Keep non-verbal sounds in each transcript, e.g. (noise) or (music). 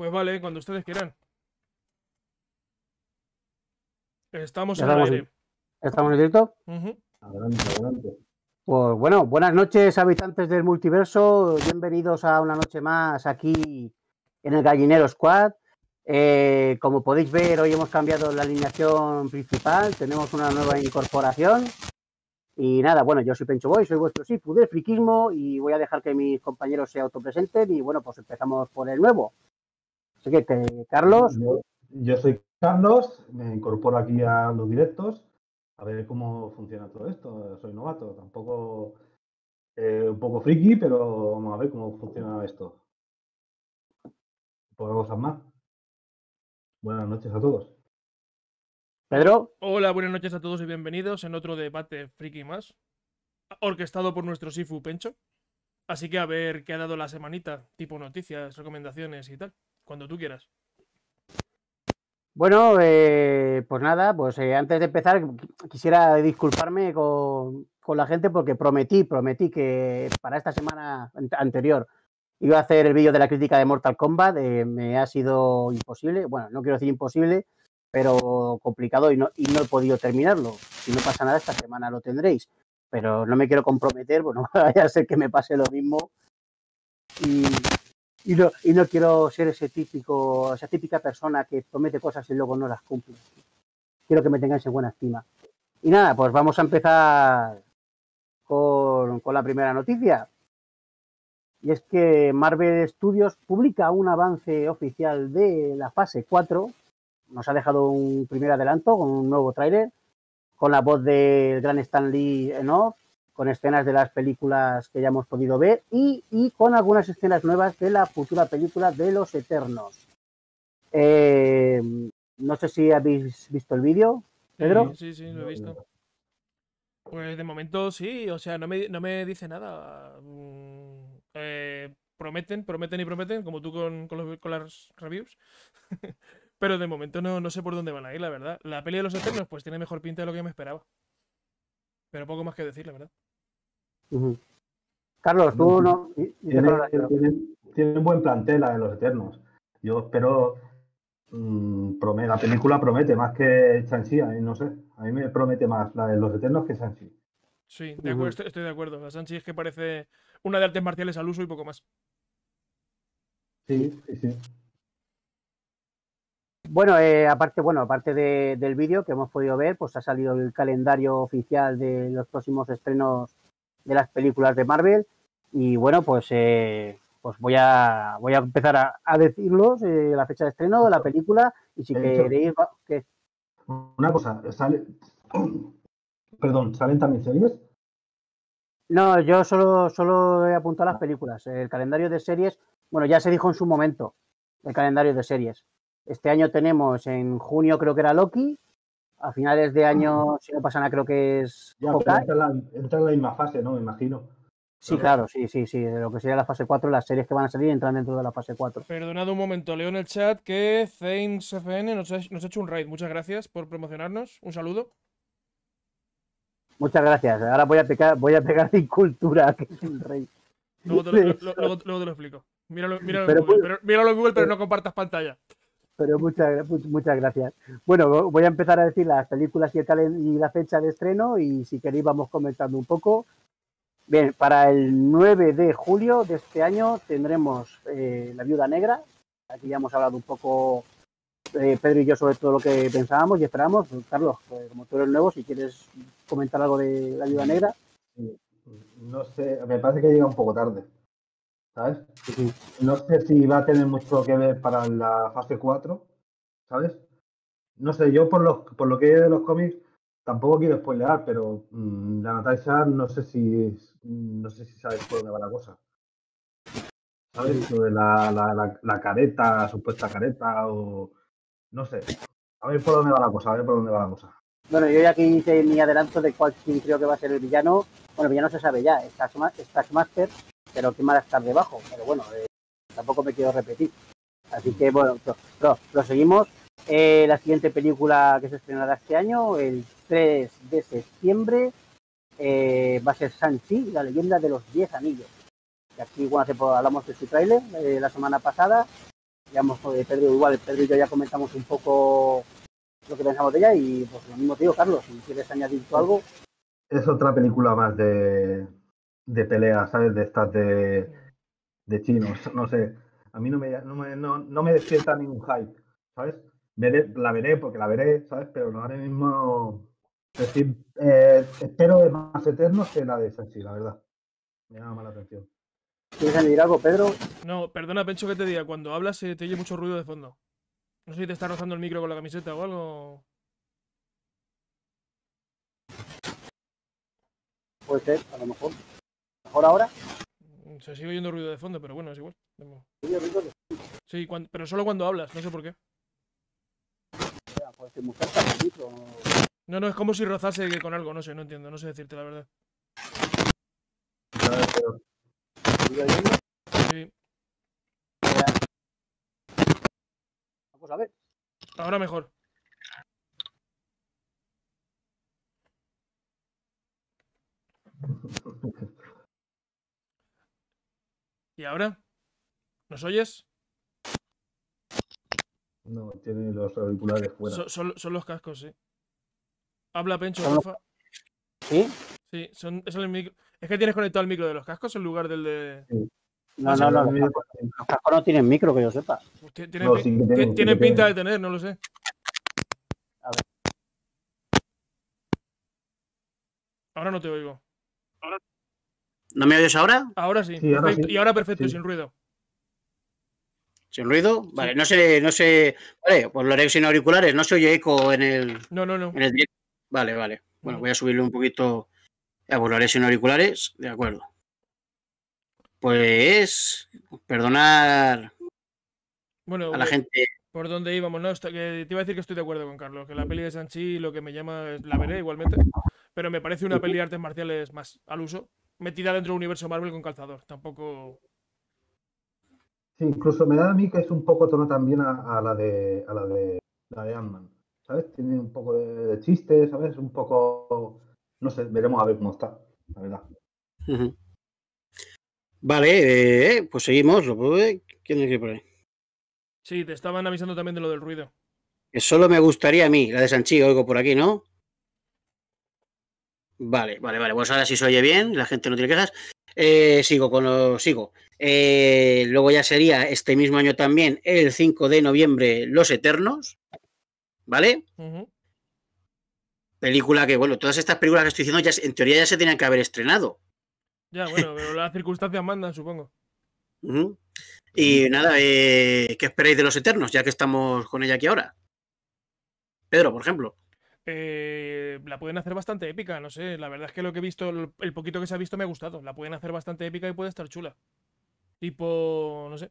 Pues vale, cuando ustedes quieran. Estamos en el ¿Estamos en directo? Adelante, adelante. Pues bueno, buenas noches, habitantes del multiverso. Bienvenidos a una noche más aquí en el Gallinero Squad. Eh, como podéis ver, hoy hemos cambiado la alineación principal. Tenemos una nueva incorporación. Y nada, bueno, yo soy Pencho Boy, soy vuestro sí, pude friquismo y voy a dejar que mis compañeros se autopresenten. Y bueno, pues empezamos por el nuevo. Así que, Carlos. Yo, soy Carlos, me incorporo aquí a los directos a ver cómo funciona todo esto. Soy novato, tampoco eh, un poco friki, pero vamos a ver cómo funciona esto. Por cosas más. Buenas noches a todos. Pedro. Hola, buenas noches a todos y bienvenidos en otro debate friki más, orquestado por nuestro Sifu Pencho. Así que a ver qué ha dado la semanita, tipo noticias, recomendaciones y tal cuando tú quieras. Bueno, eh, pues nada, pues eh, antes de empezar quisiera disculparme con, la gente porque prometí, prometí que para esta semana anterior iba a hacer el vídeo de la crítica de Mortal Kombat, eh, me ha sido imposible, bueno, no quiero decir imposible, pero complicado y no, y no he podido terminarlo. Si no pasa nada, esta semana lo tendréis, pero no me quiero comprometer, bueno, pues (laughs) vaya a ser que me pase lo mismo. Y y no, quiero ser ese típico, esa típica persona que promete cosas y luego no las cumple. Quiero que me tengáis en buena estima. Y nada, pues vamos a empezar con, la primera noticia. Y es que Marvel Studios publica un avance oficial de la fase 4. Nos ha dejado un primer adelanto con un nuevo tráiler, con la voz del gran Stan Lee en off, con escenas de las películas que ya hemos podido ver y, con algunas escenas nuevas de la futura película de Los Eternos. Eh, no sé si habéis visto el vídeo, Pedro. Sí, sí, lo he visto. Pues de momento sí, o sea, no me, dice nada. Mm, eh, prometen, prometen y prometen, como tú con, los, las reviews. (laughs) Pero de momento no, no sé por dónde van a ir, la verdad. La peli de los Eternos, pues tiene mejor pinta de lo que yo me esperaba. Pero poco más que decir, la verdad. Carlos, tú no. Tiene un buen plantel la de los Eternos. Yo espero. Mm, la película promete más que shang a no sé. A mí me promete más la de los Eternos que Chansi. Sí, estoy, de acuerdo. La Sanchi es que parece una de artes marciales al uso y poco más. Sí, sí, sí. Bueno, eh, aparte, bueno, aparte del vídeo que hemos podido ver, pues ha salido el calendario oficial de los próximos estrenos de las películas de Marvel. Y bueno, pues, eh, pues voy, a, voy a empezar a, a decirlos eh, la fecha de estreno de la película y si queréis... Que... Una cosa, sale... (clears throat) Perdón, ¿salen también series? No, yo solo, solo he apuntado las películas. El calendario de series, bueno, ya se dijo en su momento, el calendario de series. Este año tenemos en junio creo que era Loki, a finales de año, si no pasan creo que es. entra, en la, misma fase, ¿no? Me imagino. Sí, claro, sí, sí, sí. lo que sería la fase 4, las series que van a salir entran dentro de la fase 4. Perdonad un momento, leo en el chat que Thanks nos ha, hecho un raid. Muchas gracias por promocionarnos. Un saludo. Muchas gracias. Ahora voy a pegar, voy a pegar cultura, que es un raid. Luego te lo, (laughs) explico. Míralo, míralo, en pues, Google, pero eh, no compartas pantalla pero muchas, muchas gracias. Bueno, voy a empezar a decir las películas y, y la fecha de estreno y si queréis vamos comentando un poco. Bien, para el 9 de julio de este año tendremos eh, La Viuda Negra. Aquí ya hemos hablado un poco, eh, Pedro y yo, sobre todo lo que pensábamos y esperábamos. Pues, Carlos, pues, como tú eres nuevo, si quieres comentar algo de La Viuda Negra. No sé, me parece que llega un poco tarde. ¿sabes? No sé si va a tener mucho que ver para la fase 4, ¿sabes? No sé, yo por, por lo que he de los cómics tampoco quiero spoilear, pero mm, la Natasha no sé si mm, no sé si sabes por dónde va la cosa. ¿Sabes? Lo de la, la, la, careta, supuesta careta o no sé. A ver por dónde va la cosa, a ver por dónde va la cosa. Bueno, yo ya aquí hice mi adelanto de cuál creo que va a ser el villano. Bueno, el villano se sabe ya, es master pero qué mala estar debajo. Pero bueno, eh, tampoco me quiero repetir. Así que bueno, proseguimos. Eh, la siguiente película que se estrenará este año, el 3 de septiembre, eh, va a ser Sanchi, la leyenda de los 10 anillos. Y aquí bueno, hace, hablamos de su tráiler eh, la semana pasada, ya hemos perdido igual, Pedro y yo ya comentamos un poco lo que pensamos de ella y pues lo mismo digo, Carlos, si quieres añadir tú algo. Es otra película más de, de pelea, ¿sabes? De estas de, de chinos, (laughs) no sé. A mí no me, no no, despierta ningún hype, ¿sabes? la veré porque la veré, ¿sabes? Pero ahora mismo, es decir, eh, espero de más eternos que la de Sanchi, la verdad. Me llama mala atención. ¿Quieres añadir algo, Pedro? No, perdona, Pencho, que te diga. Cuando hablas se eh, te oye mucho ruido de fondo. No sé si te está rozando el micro con la camiseta o algo. Puede ser, a lo mejor. ¿Mejor ahora? Mm, se sigue oyendo ruido de fondo, pero bueno, es igual. Sí, pero solo cuando hablas, no sé por qué. Pues no, no, es como si rozase con algo, no sé, no entiendo, no sé decirte la verdad. Sí. Vamos a ver. Ahora mejor. (laughs) ¿Y ahora? ¿Nos oyes? No, tiene los auriculares fuera. son, son, los cascos, sí. Habla Pencho, ¿Sí? Sí, son, es, el micro... es que tienes conectado el micro de los cascos en lugar del de. No, no, no, los cascos no tienen micro, que yo sepa. Tiene pinta de tener, no lo sé. Ahora no te oigo. Ahora. ¿No me oyes ahora? Ahora sí. Y ahora perfecto, sin ruido. ¿Sin ruido? Vale, no sé, no sé. Vale, pues lo haré sin auriculares, no se oye eco en el. No, no, no. Vale, vale. Bueno, voy a subirle un poquito. a pues lo haré sin auriculares, de acuerdo. Pues. Perdonar. Bueno, a la eh, gente. Por dónde íbamos, ¿no? te iba a decir que estoy de acuerdo con Carlos, que la peli de Sanchi lo que me llama la veré igualmente, pero me parece una peli de artes marciales más al uso, metida dentro del universo Marvel con calzador. Tampoco. Sí, incluso me da a mí que es un poco tono también a, la de a la de la de Ant-Man. ¿Sabes? Tiene un poco de, chiste, ¿sabes? Un poco. No sé, veremos a ver cómo está, la verdad. Vale, eh, pues seguimos. ¿Quién es que por ahí? Sí, te estaban avisando también de lo del ruido. Que solo me gustaría a mí, la de Sanchi, algo por aquí, ¿no? Vale, vale, vale. Pues ahora sí se oye bien, la gente no tiene quejas. Eh, sigo con los sigo. Eh, luego ya sería este mismo año también, el 5 de noviembre, Los Eternos. ¿Vale? Película que, bueno, todas estas películas que estoy diciendo ya, en teoría ya se tenían que haber estrenado. Ya, bueno, pero las circunstancias mandan, supongo. Y nada, eh, ¿qué esperáis de Los Eternos, ya que estamos con ella aquí ahora? Pedro, por ejemplo. Eh, la pueden hacer bastante épica, no sé, la verdad es que lo que he visto, el poquito que se ha visto me ha gustado, la pueden hacer bastante épica y puede estar chula. Tipo, no sé.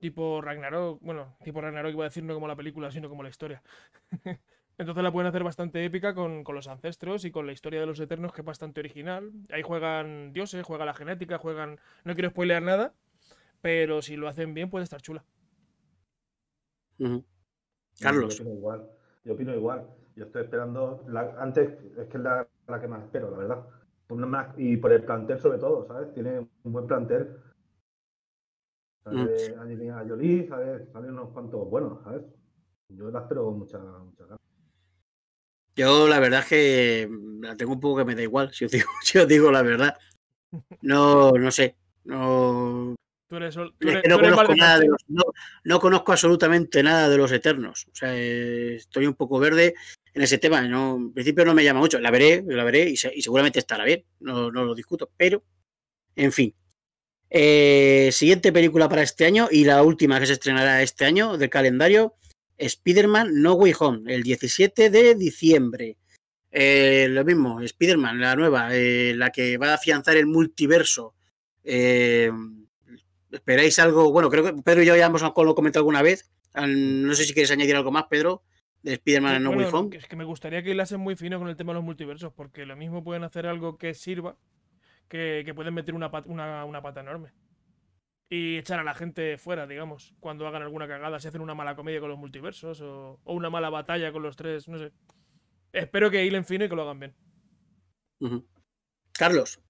Tipo Ragnarok, bueno, tipo Ragnarok iba a decir no como la película, sino como la historia. (laughs) Entonces la pueden hacer bastante épica con, los ancestros y con la historia de los eternos, que es bastante original. Ahí juegan dioses, juega la genética, juegan. No quiero spoilear nada, pero si lo hacen bien puede estar chula. Carlos. Igual. Yo opino igual. Yo estoy esperando. antes es que es la, que más espero, la verdad. y por el plantel, sobre todo, ¿sabes? Tiene un buen plantel. Sale Mm. a ¿sabes? Salen unos cuantos buenos, ¿sabes? Yo la espero con mucha Yo la verdad es que la tengo un poco que me da igual, si os digo, (laughs) si os digo la verdad. No, no sé. No, no, conozco absolutamente nada de los Eternos. Eh, estoy un poco verde en ese tema. en principio no me llama mucho. La veré, la veré y, seguramente estará bien. No, no, lo discuto. Pero, en fin. Eh, siguiente película para este año y la última que se estrenará este año del calendario: Spider-Man No Way Home, el 17 de diciembre. Eh, lo mismo, Spider-Man, la nueva, la que va a afianzar el multiverso. ¿Esperáis algo? Bueno, creo que Pedro y yo ya hemos lo comentado alguna vez. No sé si quieres añadir algo más, Pedro, de spider No Way Es que me gustaría que hilasen muy fino con el tema de los multiversos, porque lo mismo pueden hacer algo que sirva, que, pueden meter una, una, pata enorme y echar a la gente fuera, digamos, cuando hagan alguna cagada, si hacen una mala comedia con los multiversos o, una mala batalla con los tres, no sé. Espero que hilen fino y que lo hagan bien. Carlos.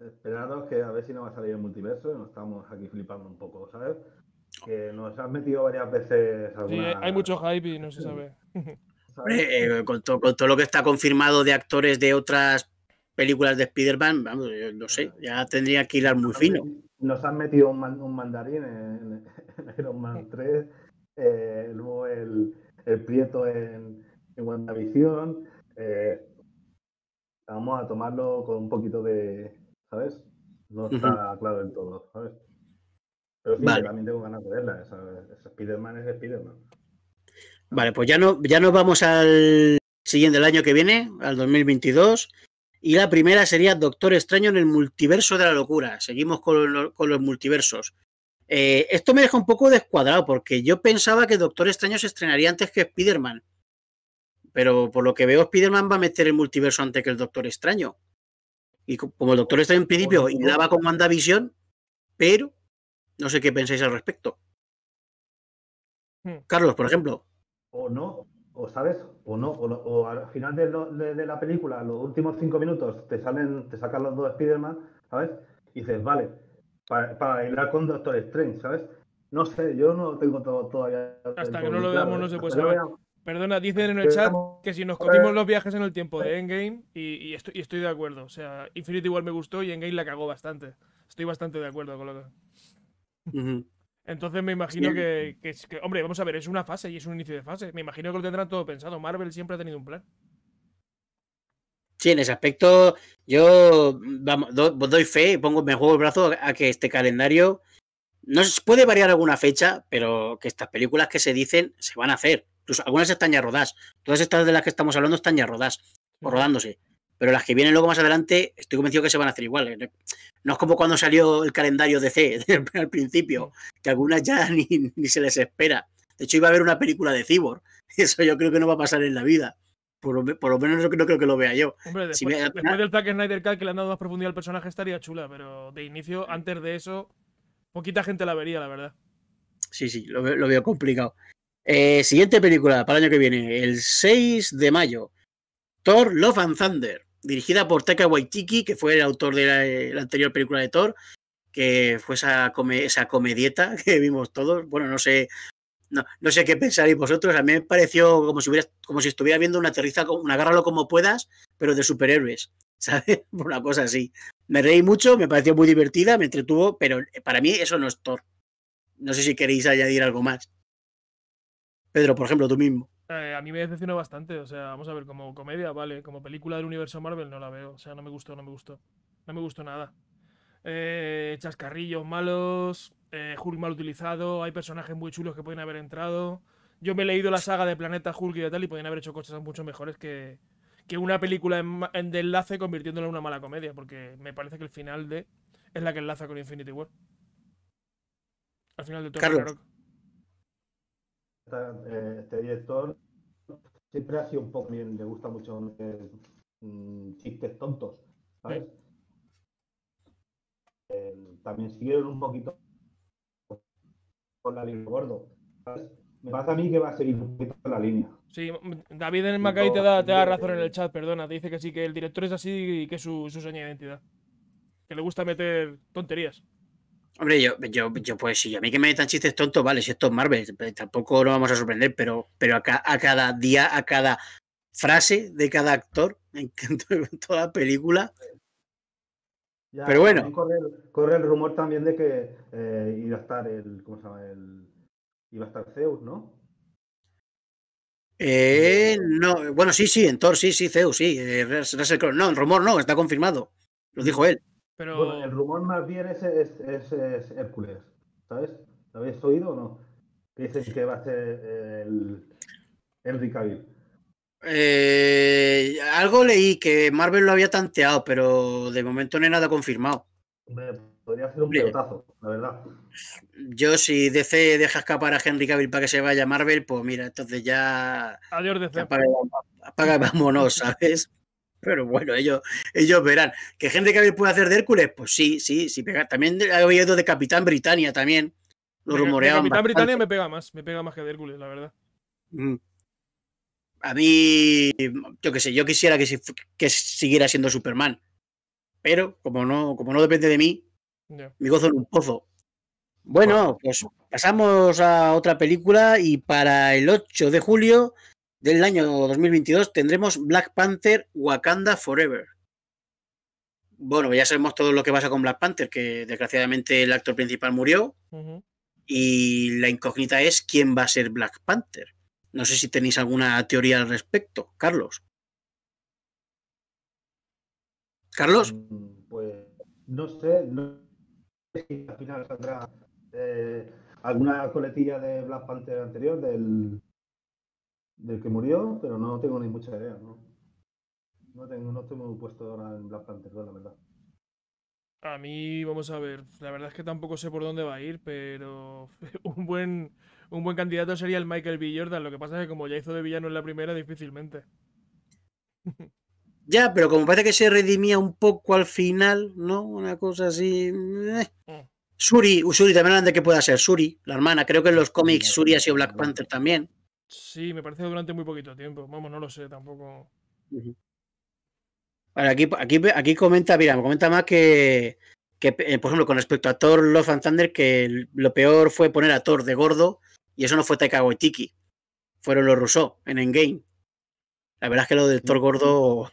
Esperados que a ver si no va a salir el multiverso nos estamos aquí flipando un poco, ¿sabes? Que nos has metido varias veces. hay mucho hype y no se sabe. (laughs) Eh, con, todo lo que está confirmado de actores de otras películas de Spider-Man, vamos, no sé, ya tendría que hilar muy fino. Nos han metido un, mandarín en, Iron Man 3, eh, luego el, Prieto en, en WandaVision. Eh, vamos a tomarlo con un poquito de, ¿sabes? No está claro en todo, Pero sí, también tengo ganas de verla. Spider-Man es Spider-Man. Vale, pues ya, no, ya nos vamos al siguiente, el año que viene, al 2022. Y la primera sería Doctor Extraño en el multiverso de la locura. Seguimos con, los multiversos. Eh, esto me deja un poco descuadrado porque yo pensaba que Doctor Extraño se estrenaría antes que Spider-Man. Pero por lo que veo, Spider-Man va a meter el multiverso antes que el Doctor Extraño. Y como el Doctor está en principio y daba con visión, pero no sé qué pensáis al respecto. Hmm. Carlos, por ejemplo. O no, o sabes, o no, o, al final de, la película, los últimos cinco minutos, te salen, te sacan los dos Spider-Man, ¿sabes? Y dices, vale, para, ir bailar con Doctor Strange, ¿sabes? No sé, yo no tengo todo todavía. Hasta que no lo veamos, no se puede saber. Perdona, dicen en el chat que si nos cogimos los viajes en el tiempo de eh. Endgame, y, estoy, de acuerdo. O sea, Infinity igual me gustó y Endgame la cagó bastante. Estoy bastante de acuerdo con lo que. Entonces me imagino que, Hombre, vamos a ver, es una fase y es un inicio de fase. Me imagino que lo tendrán todo pensado. Marvel siempre ha tenido un plan. Sí, en ese aspecto, yo vamos, doy fe, pongo, me juego el brazo a que este calendario. No puede variar alguna fecha, pero que estas películas que se dicen se van a hacer algunas están ya rodadas. Todas estas de las que estamos hablando están ya rodadas o rodándose. Pero las que vienen luego más adelante, estoy convencido que se van a hacer igual. No es como cuando salió el calendario (laughs) de al principio, que algunas ya ni, se les espera. De hecho, iba a haber una película de Cyborg. (laughs) Eso yo creo que no va a pasar en la vida. Por lo, menos no, creo que lo vea yo. Hombre, después, si del Zack Snyder Cut que le han dado más profundidad al personaje estaría chula, pero de inicio, antes de eso, poquita gente la vería, la verdad. Sí, sí, lo veo complicado. Eh, siguiente película para el año que viene, el 6 de mayo. Thor Love and Thunder, dirigida por Taika Waititi, que fue el autor de la, eh, anterior película de Thor, que fue esa, esa comedieta (laughs) que vimos todos. Bueno, no sé, no, sé qué pensaréis vosotros. A mí me pareció como si, hubiera, como si estuviera viendo una aterriza, un agárralo como puedas, pero de superhéroes, (laughs) ¿sabes? Una cosa así. Me reí mucho, me pareció muy divertida, me entretuvo, pero para mí eso no es Thor. No sé si queréis añadir algo más. Pedro, por ejemplo, tú mismo. Eh, a mí me decepcionó bastante. O sea, vamos a ver, como comedia, vale. Como película del universo Marvel no la veo. O sea, no me gustó, no me gustó. No me gustó nada. Eh, chascarrillos malos. Eh, Hulk mal utilizado. Hay personajes muy chulos que pueden haber entrado. Yo me he leído la saga de Planeta Hulk y tal y podían haber hecho cosas mucho mejores que, una película en, de enlace convirtiéndola en una mala comedia. Porque me parece que el final de es la que enlaza con Infinity War. Al final de todo, eh, este director siempre ha sido un poco bien, le gusta mucho eh, mm, chistes tontos, ¿sabes? Eh, también siguieron un poquito con la línea gordo. Me pasa a mí que va a seguir un poquito la línea. Sí, David en el Macay te da, razón en el chat, perdona. Te dice que sí, que el director es así y que es su, su de identidad. Que le gusta meter tonterías. Hombre, yo, yo, yo pues sí, a mí que me metan chistes tontos, vale, si esto es Marvel, pues, tampoco nos vamos a sorprender, pero, pero a, cada día, a cada frase de cada actor (laughs) en, toda película. pero bueno. Corre el, rumor también de que eh, iba a estar el. ¿Cómo se llama? iba a estar Zeus, ¿no? Eh, no, bueno, sí, sí, en Thor, sí, sí, Zeus, sí. Eh, no, el rumor no, está confirmado. Lo dijo mm. él. Pero... Bueno, el rumor más bien es, es, es, Hércules, ¿sabes? ¿Lo habéis oído o no? dicen que va a ser eh, el Henry Cavill. Eh, algo leí que Marvel lo había tanteado, pero de momento no hay nada confirmado. podría ser un pelotazo, la verdad. Yo, si DC deja escapar a Henry Cavill para que se vaya a Marvel, pues mira, entonces ya. Adiós, DC. apaga, vámonos, (laughs) ¿sabes? Pero bueno, ellos, ellos verán. ¿Que gente que puede hacer de Hércules? Pues sí, sí, sí. Pega. También había ido de Capitán Britannia también. Lo rumoreaban. Capitán Britannia me pega más, me pega más que de Hércules, la verdad. Mm. A mí, yo qué sé, yo quisiera que, siguiera siendo Superman. Pero como no, como no depende de mí, mi gozo en un pozo. Bueno, pues pasamos a otra película y para el 8 de julio del año 2022 tendremos Black Panther Wakanda Forever. Bueno, ya sabemos todo lo que pasa con Black Panther, que desgraciadamente el actor principal murió. Y la incógnita es quién va a ser Black Panther. No sé si tenéis alguna teoría al respecto, Carlos. Carlos. Mm, pues no sé, no si al final saldrá eh, alguna coletilla de Black Panther anterior, del, del que murió, pero no tengo ni mucha idea, ¿no? No, tengo, no estoy puesto ahora en Black Panther 2, la verdad. A mí, vamos a ver, la verdad es que tampoco sé por dónde va a ir, pero (laughs) un buen, un buen candidato sería el Michael B. Jordan. Lo que pasa es que como ya hizo de villano en la primera, difícilmente. Ya, pero como parece que se redimía un poco al final, ¿no? Una cosa así. Eh. Mm. Suri, Suri también hablan de que pueda ser Suri, la hermana. Creo que en los cómics Suri ha sido Black Panther también. Sí, me parece durante muy poquito tiempo. Vamos, no lo sé tampoco. aquí, aquí, aquí comenta, mira, me comenta más que, eh, por ejemplo, con respecto a Thor Love and Thunder, que lo peor fue poner a Thor de gordo y eso no fue Taika Waititi. Fueron los rusos en Endgame. La verdad es que lo de Thor gordo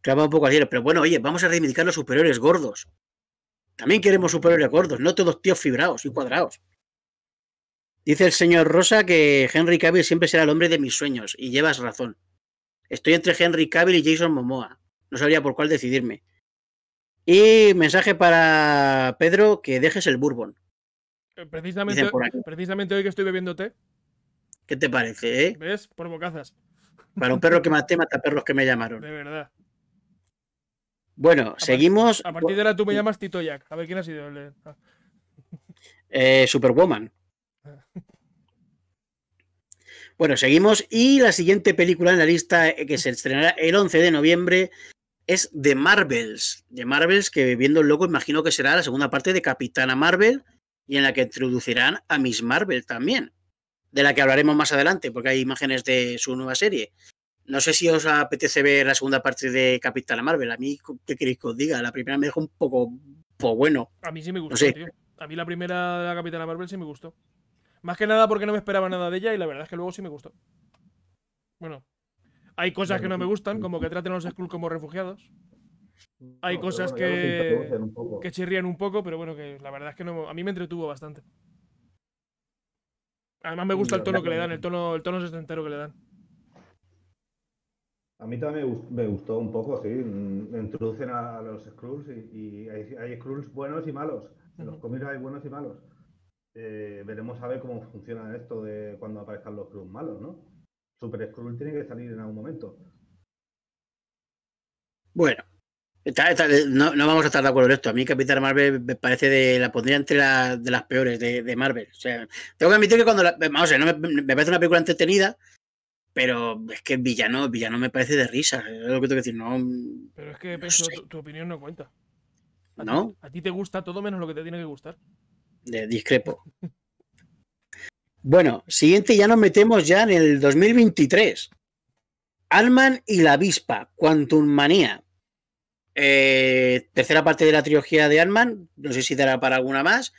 clama un poco al cielo. Pero bueno, oye, vamos a reivindicar los superiores gordos. También queremos superiores gordos, no todos tíos fibrados y cuadrados. Dice el señor Rosa que Henry Cavill siempre será el hombre de mis sueños, y llevas razón. Estoy entre Henry Cavill y Jason Momoa. No sabría por cuál decidirme. Y mensaje para Pedro, que dejes el bourbon. Eh, precisamente, hoy que estoy bebiendo té. ¿Qué te parece, eh? ¿Ves? Por bocazas. Para un perro que maté, mata perros que me llamaron. De verdad. Bueno, seguimos. a partir de ahora tú me llamas Tito Jack. A ver quién ha sido el. Eh, Superwoman. (laughs) Bueno, seguimos. Y la siguiente película en la lista eh, que se estrenará el 11 de noviembre es The Marvels. de Marvels, que viendo el logo, imagino que será la segunda parte de Capitana Marvel y en la que introducirán a Miss Marvel también, de la que hablaremos más adelante, porque hay imágenes de su nueva serie. No sé si os apetece ver la segunda parte de Capitana Marvel. A mí, ¿qué queréis que os diga? La primera me dejó un poco, bueno. A mí sí me gustó, A mí la primera de Capitana Marvel sí me gustó. Más que nada porque no me esperaba nada de ella y la verdad es que luego sí me gustó. Bueno, hay cosas que no me gustan, como que traten a los Skull como refugiados. Hay cosas que, que, chirrían un poco, pero bueno, que la verdad es que no, a mí me entretuvo bastante. Además me gusta el tono que le dan, el tono, el tono sesentero que le dan. A mí también me gustó, un poco, sí. Mm, introducen a los Skrulls y, hay, hay, Skrulls buenos y malos. En los cómics hay buenos y malos. Eh, veremos a ver cómo funciona esto de cuando aparezcan los clubs malos, ¿no? Super Skrull tiene que salir en algún momento. Bueno, no, vamos a estar de acuerdo en esto. A mí Capitán Marvel me parece de la pondría entre de las peores de, Marvel. tengo que admitir que cuando la, vamos a me, parece una película entretenida, pero es que villano, villano me parece de risa. lo que tengo que decir. pero es que tu, opinión no cuenta. ¿No? a ti te gusta todo menos lo que te tiene que gustar de discrepo. Bueno, siguiente, ya nos metemos ya en el 2023. Alman y la avispa, Quantum Manía. Eh, tercera parte de la trilogía de Alman, no sé si dará para alguna más.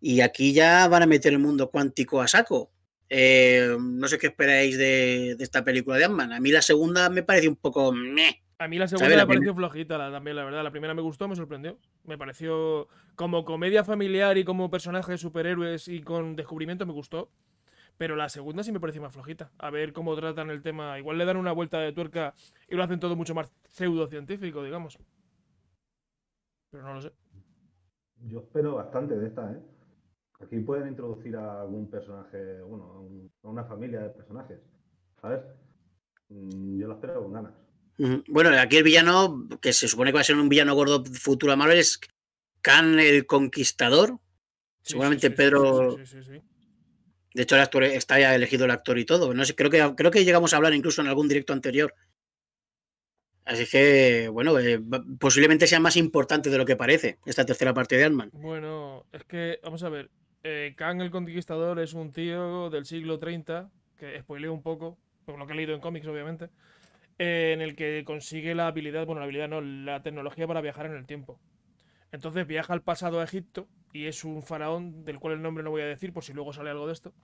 Y aquí ya van a meter el mundo cuántico a saco. Eh, no sé qué esperáis de, esta película de ant A mí la segunda me parece un poco meh. A mí la segunda me pareció flojita la, también, la verdad. La primera me gustó, me sorprendió. Me pareció como comedia familiar y como personaje de superhéroes y con descubrimiento me gustó. Pero la segunda sí me pareció más flojita. A ver cómo tratan el tema. Igual le dan una vuelta de tuerca y lo hacen todo mucho más pseudocientífico, digamos. Pero no lo sé. Yo espero bastante de esta, ¿eh? Aquí pueden introducir a algún personaje, bueno, a, una familia de personajes. ¿Sabes? Mm, yo lo espero con ganas. Bueno, aquí el villano, que se supone que va a ser un villano gordo futuro a Marvel, es Khan el Conquistador. Seguramente Seguramente sí, sí, Pedro. De hecho, el actor está ya elegido el actor y todo. creo que, creo que llegamos a hablar incluso en algún directo anterior. Así que, bueno, eh, posiblemente sea más importante de lo que parece esta tercera parte de Ant-Man. Bueno, es que, vamos a ver, eh, Khan el Conquistador es un tío del siglo 30, que spoileo un poco, por lo que he leído en cómics, obviamente en el que consigue la habilidad, bueno, la habilidad no, la tecnología para viajar en el tiempo. Entonces viaja al pasado a Egipto y es un faraón del cual el nombre no voy a decir por si luego sale algo de esto.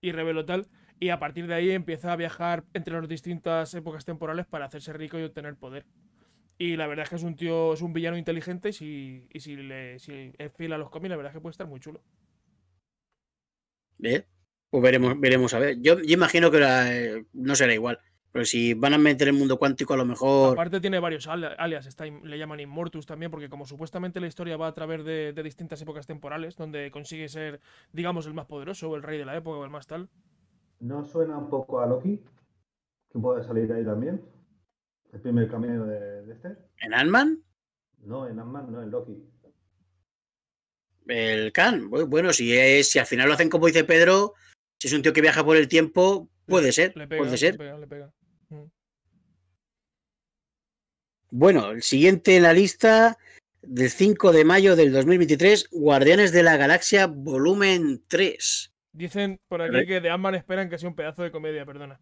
Y reveló tal. Y a partir de ahí empieza a viajar entre las distintas épocas temporales para hacerse rico y obtener poder. Y la verdad es que es un tío, es un villano inteligente y si, le, si es a los cómics, la verdad es que puede estar muy chulo. ¿Eh? Pues veremos, veremos a ver. Yo, imagino que eh, no será igual. Pero si van a meter el mundo cuántico, a lo mejor. Aparte, tiene varios alias. le llaman Immortus también, porque como supuestamente la historia va a través de, distintas épocas temporales, donde consigue ser, digamos, el más poderoso, o el rey de la época, o el más tal. ¿No suena un poco a Loki? Que puede salir ahí también. El primer camino de, este. ¿En Ant-Man? No, en Ant-Man, no, en Loki. El Khan. Bueno, si, si al final lo hacen como dice Pedro, si es un tío que viaja por el tiempo, Puede ser, puede ser. Bueno, el siguiente en la lista del 5 de mayo del 2023, Guardianes de la Galaxia volumen 3. Dicen por aquí que de Amman esperan que sea un pedazo de comedia, perdona.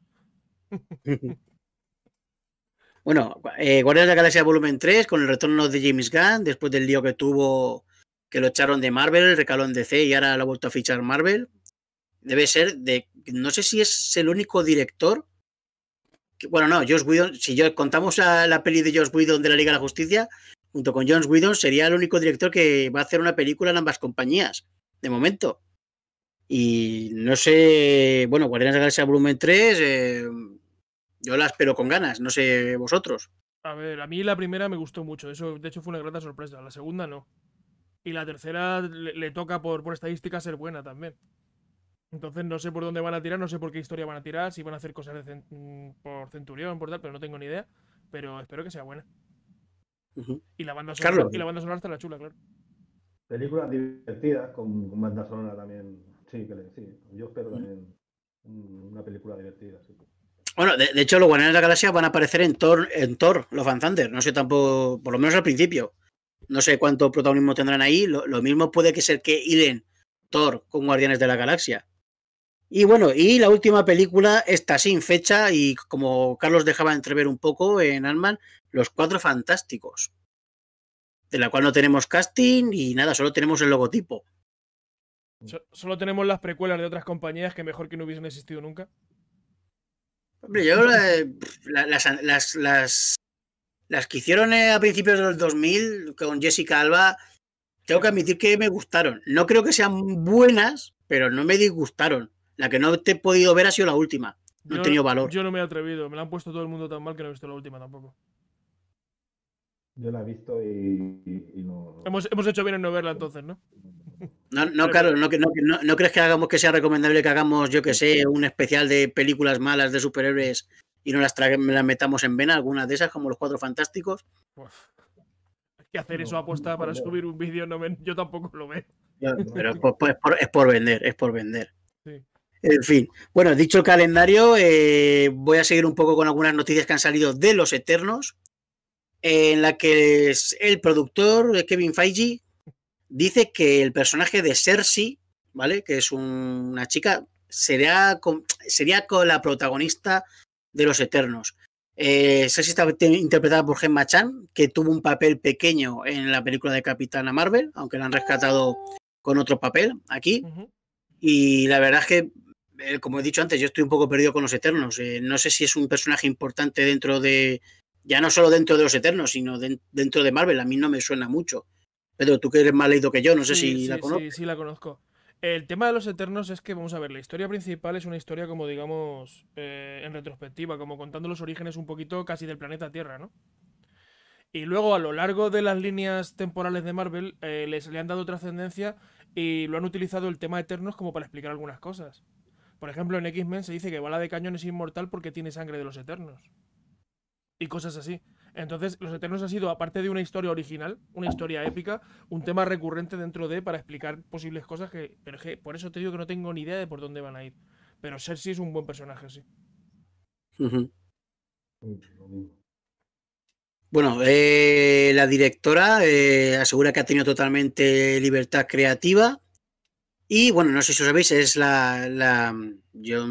(laughs) bueno, eh, Guardianes de la Galaxia volumen 3 con el retorno de James Gunn después del lío que tuvo que lo echaron de Marvel, el recalón de C y ahora lo ha vuelto a fichar Marvel. Debe ser de no sé si es el único director bueno, no, Josh Whedon, si contamos a la peli de Josh Whedon de la Liga de la Justicia, junto con Josh Whedon sería el único director que va a hacer una película en ambas compañías, de momento. Y no sé, bueno, Guardianes de la Galaxia Volumen 3, eh, yo la espero con ganas, no sé vosotros. A ver, a mí la primera me gustó mucho, eso de hecho fue una grata sorpresa, la segunda no. Y la tercera le, toca por, por estadística ser buena también. Entonces no sé por dónde van a tirar, no sé por qué historia van a tirar, si van a hacer cosas mm, por Centurión, por tal, pero no tengo ni idea. Pero espero que sea buena. y, la banda sonora, la banda sonora está la chula, claro. Películas divertidas con, banda sonora también. Sí, que le, sí. Yo espero también una película divertida. Bueno, de, hecho, los Guardianes de la Galaxia van a aparecer en Thor, en Thor, los Van Thunder. No sé tampoco, por lo menos al principio. No sé cuánto protagonismo tendrán ahí. Lo, mismo puede que ser que iden Thor con Guardianes de la Galaxia. Y bueno, y la última película está sin fecha y como Carlos dejaba entrever un poco en ant Los Cuatro Fantásticos, de la cual no tenemos casting y nada, solo tenemos el logotipo. Solo tenemos las precuelas de otras compañías que mejor que no hubiesen existido nunca. Hombre, yo eh, las, las, que hicieron eh, a principios del 2000 con Jessica Alba, tengo que admitir que me gustaron. No creo que sean buenas, pero no me disgustaron. La que no te he podido ver ha sido la última. No he tenido valor. Yo no me he atrevido. Me la han puesto todo el mundo tan mal que no he visto la última tampoco. Yo la he visto y, no. Hemos, hecho bien en no verla entonces, ¿no? No, claro, no, crees que hagamos que sea recomendable que hagamos, yo que sé, un especial de películas malas de superhéroes y no las, las metamos en vena, algunas de esas, como los cuatro fantásticos. Uf. Hay que hacer eso apuesta para subir un vídeo, no yo tampoco lo veo. (laughs) Pero es, por, es por vender, es por vender. Sí. En fin, bueno, dicho el calendario, eh, voy a seguir un poco con algunas noticias que han salido de Los Eternos, en la que el productor, eh, Kevin Feige, dice que el personaje de Cersei, ¿vale? Que es una chica, sería sería con la protagonista de Los Eternos. Eh, Cersei está interpretada por Gemma Chan, que tuvo un papel pequeño en la película de Capitana Marvel, aunque la han rescatado con otro papel aquí. Y la verdad es que eh, como he dicho antes, yo estoy un poco perdido con los Eternos. Eh, no sé si es un personaje importante dentro de, ya no solo dentro de los Eternos, sino dentro de Marvel. A mí no me suena mucho. Pero tú que eres más leído que yo, no sé si la conozco. Sí, sí, la conozco. El tema de los Eternos es que, vamos a ver, la historia principal es una historia como, digamos, eh, en retrospectiva, como contando los orígenes un poquito casi del planeta Tierra, ¿no? Y luego a lo largo de las líneas temporales de Marvel les le han dado trascendencia y lo han utilizado el tema Eternos como para explicar algunas cosas. Por ejemplo, en X-Men se dice que Bala de Cañón es inmortal porque tiene sangre de los Eternos. Y cosas así. Entonces, Los Eternos ha sido, aparte de una historia original, una historia épica, un tema recurrente dentro de para explicar posibles cosas que. Pero por eso te digo que no tengo ni idea de por dónde van a ir. Pero Cersei es un buen personaje, sí. Bueno, eh, la directora eh, asegura que ha tenido totalmente libertad creativa y bueno, no sé si os sabéis, es la. la yo,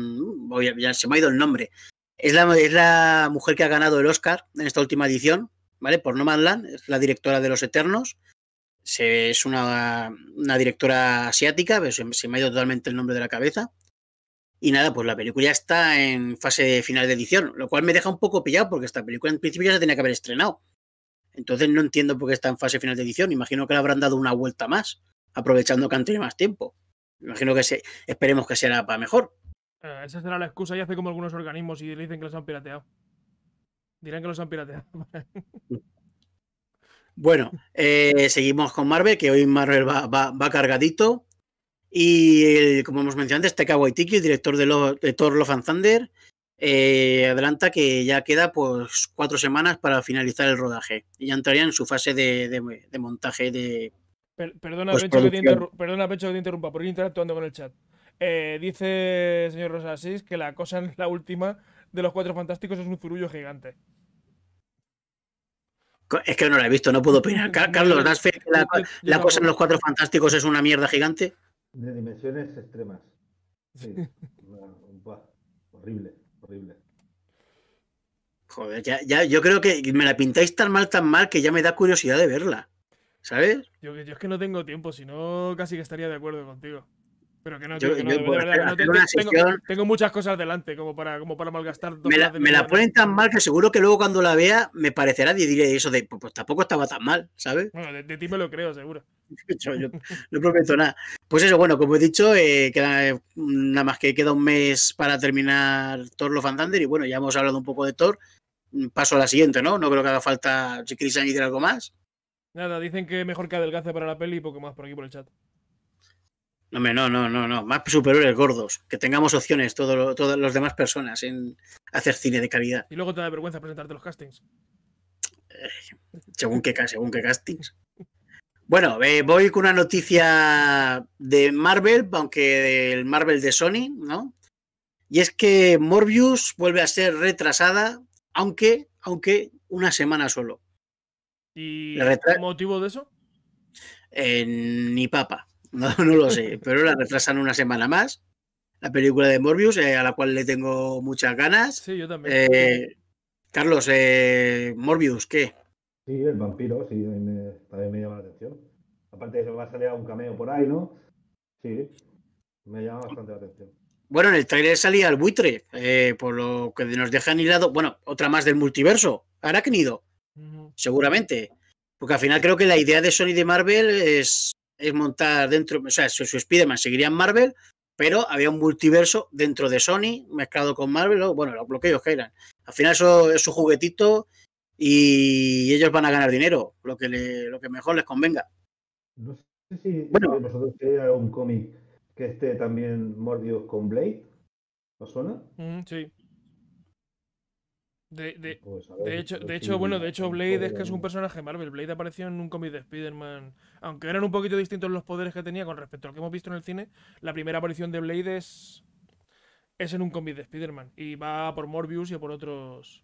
ya se me ha ido el nombre. Es la, es la mujer que ha ganado el Oscar en esta última edición, ¿vale? Por No Land, es la directora de Los Eternos. es una, directora asiática, se, me ha ido totalmente el nombre de la cabeza. Y nada, pues la película ya está en fase final de edición, lo cual me deja un poco pillado porque esta película en principio ya se tenía que haber estrenado. Entonces no entiendo por qué está en fase final de edición. Imagino que le habrán dado una vuelta más, aprovechando que han tenido más tiempo. Imagino que se, esperemos que sea para mejor. Eh, esa será la excusa y hace como algunos organismos y le dicen que los han pirateado. Dirán que los han pirateado. (laughs) bueno, eh, seguimos con Marvel, que hoy Marvel va, cargadito. Y como hemos mencionado antes, Teka Waitiki, el director de, de Thor Love and Thunder, eh, adelanta que ya queda pues cuatro semanas para finalizar el rodaje y ya entraría en su fase de montaje de, pues perdona, Pecho, que te perdona, Pecho, que interrumpa, interactuando con el chat. Eh, dice el señor Rosasís que la cosa en la última de los cuatro fantásticos es un zurullo gigante. Es que no la he visto, no puedo (laughs) opinar. Carlos, ¿das fe que la, cosa en los cuatro fantásticos es una mierda gigante? De dimensiones extremas. Sí. (laughs) horrible, horrible. Joder, ya, yo creo que me la pintáis tan mal, tan mal que ya me da curiosidad de verla. ¿sabes? Yo, es que no tengo tiempo, si no casi que estaría de acuerdo contigo. Pero que no, de verdad, no tengo, tengo, muchas cosas delante como para, como para malgastar. me la, me la ponen tan mal que seguro que luego cuando la vea me parecerá y diré eso de, pues, pues, tampoco estaba tan mal, ¿sabes? Bueno, de, ti me lo creo, seguro. (laughs) yo, no prometo nada. Pues eso, bueno, como he dicho, eh, eh, nada más que queda un mes para terminar Thor Love and y bueno, ya hemos hablado un poco de Thor. Mm, paso a la siguiente, ¿no? No creo que haga falta, si queréis añadir algo más. Nada, dicen que mejor que adelgace para la peli y poco más por aquí por el chat. Hombre, no, no, no, no. Más superiores gordos. Que tengamos opciones todas las demás personas en hacer cine de calidad. Y luego te da vergüenza presentarte los castings. Eh, según qué, según castings. Bueno, voy con una noticia de Marvel, aunque del Marvel de Sony, ¿no? Y es que Morbius vuelve a ser retrasada, aunque, aunque una semana solo. ¿Y el motivo de eso? Eh, ni papa, (laughs) no, lo sé, pero la retrasan una semana más. La película de Morbius, eh, a la cual le tengo muchas ganas. Sí, yo también. Eh, Carlos, Morbius, ¿qué? Sí, el vampiro, sí, me, también me llama la atención. Aparte de que va a salir un cameo por ahí, ¿no? Sí, me llama bastante la atención. Bueno, en el trailer salía el buitre, por lo que nos deja lado, Bueno, otra más del multiverso, Arácnido seguramente. Porque al final creo que la idea de Sony de Marvel es, es montar dentro, o sea, su, Spiderman spider seguiría en Marvel, pero había un multiverso dentro de Sony mezclado con Marvel, o, bueno, bloqueos que eran Al final eso es su juguetito y ellos van a ganar dinero, lo que, lo que mejor les convenga. No sé si bueno, eh, cómic que esté también Morbius con Blade, suena? Sí. De, de, pues, hecho, de hecho bueno, de hecho Blade es que es un personaje Marvel. Blade apareció en un cómic de Spider-Man. Aunque eran un poquito distintos los poderes que tenía con respecto al que hemos visto en el cine, la primera aparición de Blade es, es en un cómic de Spider-Man. Y va por Morbius y por otros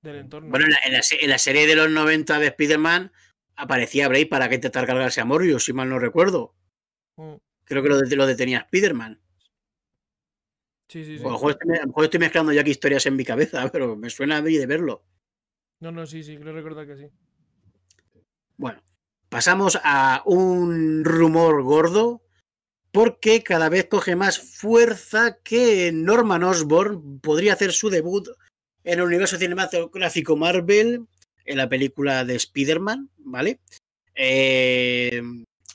del entorno. Bueno, en la, serie de los 90 de Spider-Man aparecía Blade para que intentar cargarse a Morbius, si mal no recuerdo. Mm. Creo que lo, lo detenía Spider-Man a, lo mejor estoy, mezclando ya que historias en mi cabeza, (laughs) pero me suena a mí de verlo. No, no, sí, sí, creo recordar que sí. Bueno, pasamos a un rumor gordo porque cada vez coge más fuerza que Norman Osborn podría hacer su debut en el universo cinematográfico Marvel en la película de Spider-Man, ¿vale? Eh,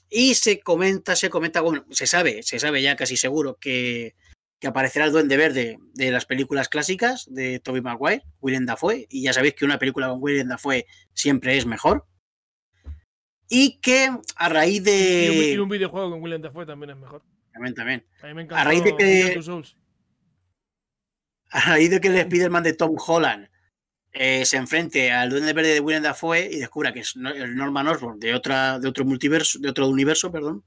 y se comenta, se comenta, bueno, se sabe, se sabe ya casi seguro que que aparecerá el Duende Verde de las películas clásicas de Toby Maguire, Willem Dafoe, y ya sabéis que una película con Willem Dafoe siempre es mejor. Y que a raíz de. Y un, videojuego con Willem Dafoe también es mejor. También, también. A mí me raíz de que. A raíz de que el Spider-Man de Tom Holland eh, se enfrente al Duende Verde de Willem Dafoe y descubra que es el Norman Osborn de, otra, de otro multiverso, de otro universo, perdón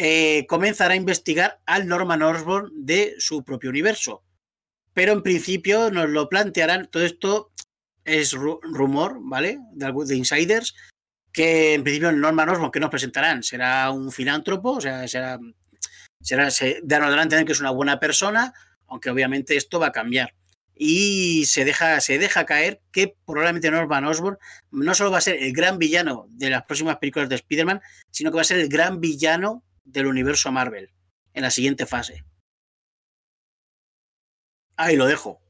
eh, comenzará a investigar al Norman Osborn de su propio universo. Pero en principio nos lo plantearán, todo esto es rumor, ¿vale? De, insiders, que en principio el Norman Osborn que nos presentarán será un filántropo, o sea, será, será se, de entender que es una buena persona, aunque obviamente esto va a cambiar. Y se deja, se deja caer que probablemente Norman Osborn no solo va a ser el gran villano de las próximas películas de Spider-Man, sino que va a ser el gran villano del universo Marvel en la siguiente fase. Ahí lo dejo.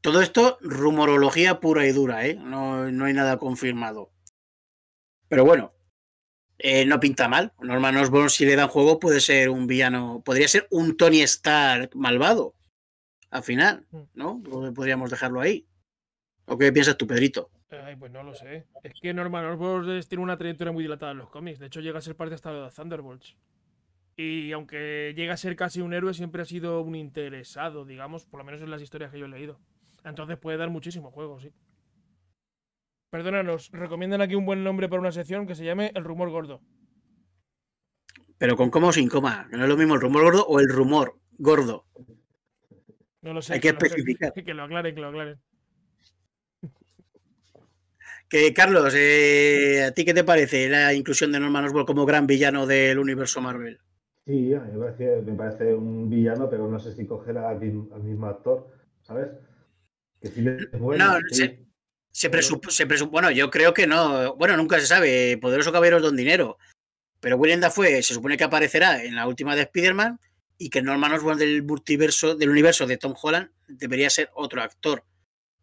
Todo esto rumorología pura y dura, ¿eh? no, hay nada confirmado. Pero bueno, eh, no pinta mal. Norman Osborn, si le dan juego, puede ser un villano, podría ser un Tony Stark malvado. Al final, mm. ¿no? Podríamos dejarlo ahí. ¿O qué piensas tú, Pedrito? Ay, pues no lo sé. Es que Norman Osborn tiene una trayectoria muy dilatada en los cómics. De hecho, llega a ser parte hasta de Thunderbolts. Y aunque llega a ser casi un héroe, siempre ha sido un interesado, digamos, por lo menos en las historias que yo he leído. Entonces puede dar muchísimo juego, sí. Perdónanos, recomiendan aquí un buen nombre para una sección que se llame El Rumor Gordo. Pero con coma o sin coma, no es lo mismo el rumor gordo o el rumor gordo. No lo sé. Hay que, especificar. (laughs) que lo aclaren, que lo aclaren. Que, Carlos, eh, ¿a ti qué te parece la inclusión de Norman Osborn como gran villano del universo Marvel? Sí, me parece, un villano, pero no sé si cogerá al mismo, actor, ¿sabes? no, se, presupone, bueno, yo creo que no. Bueno, nunca se sabe. Poderoso es don dinero. Pero William Dafoe se supone que aparecerá en la última de Spider-Man y que Norman Osborn del multiverso, del universo de Tom Holland, debería ser otro actor.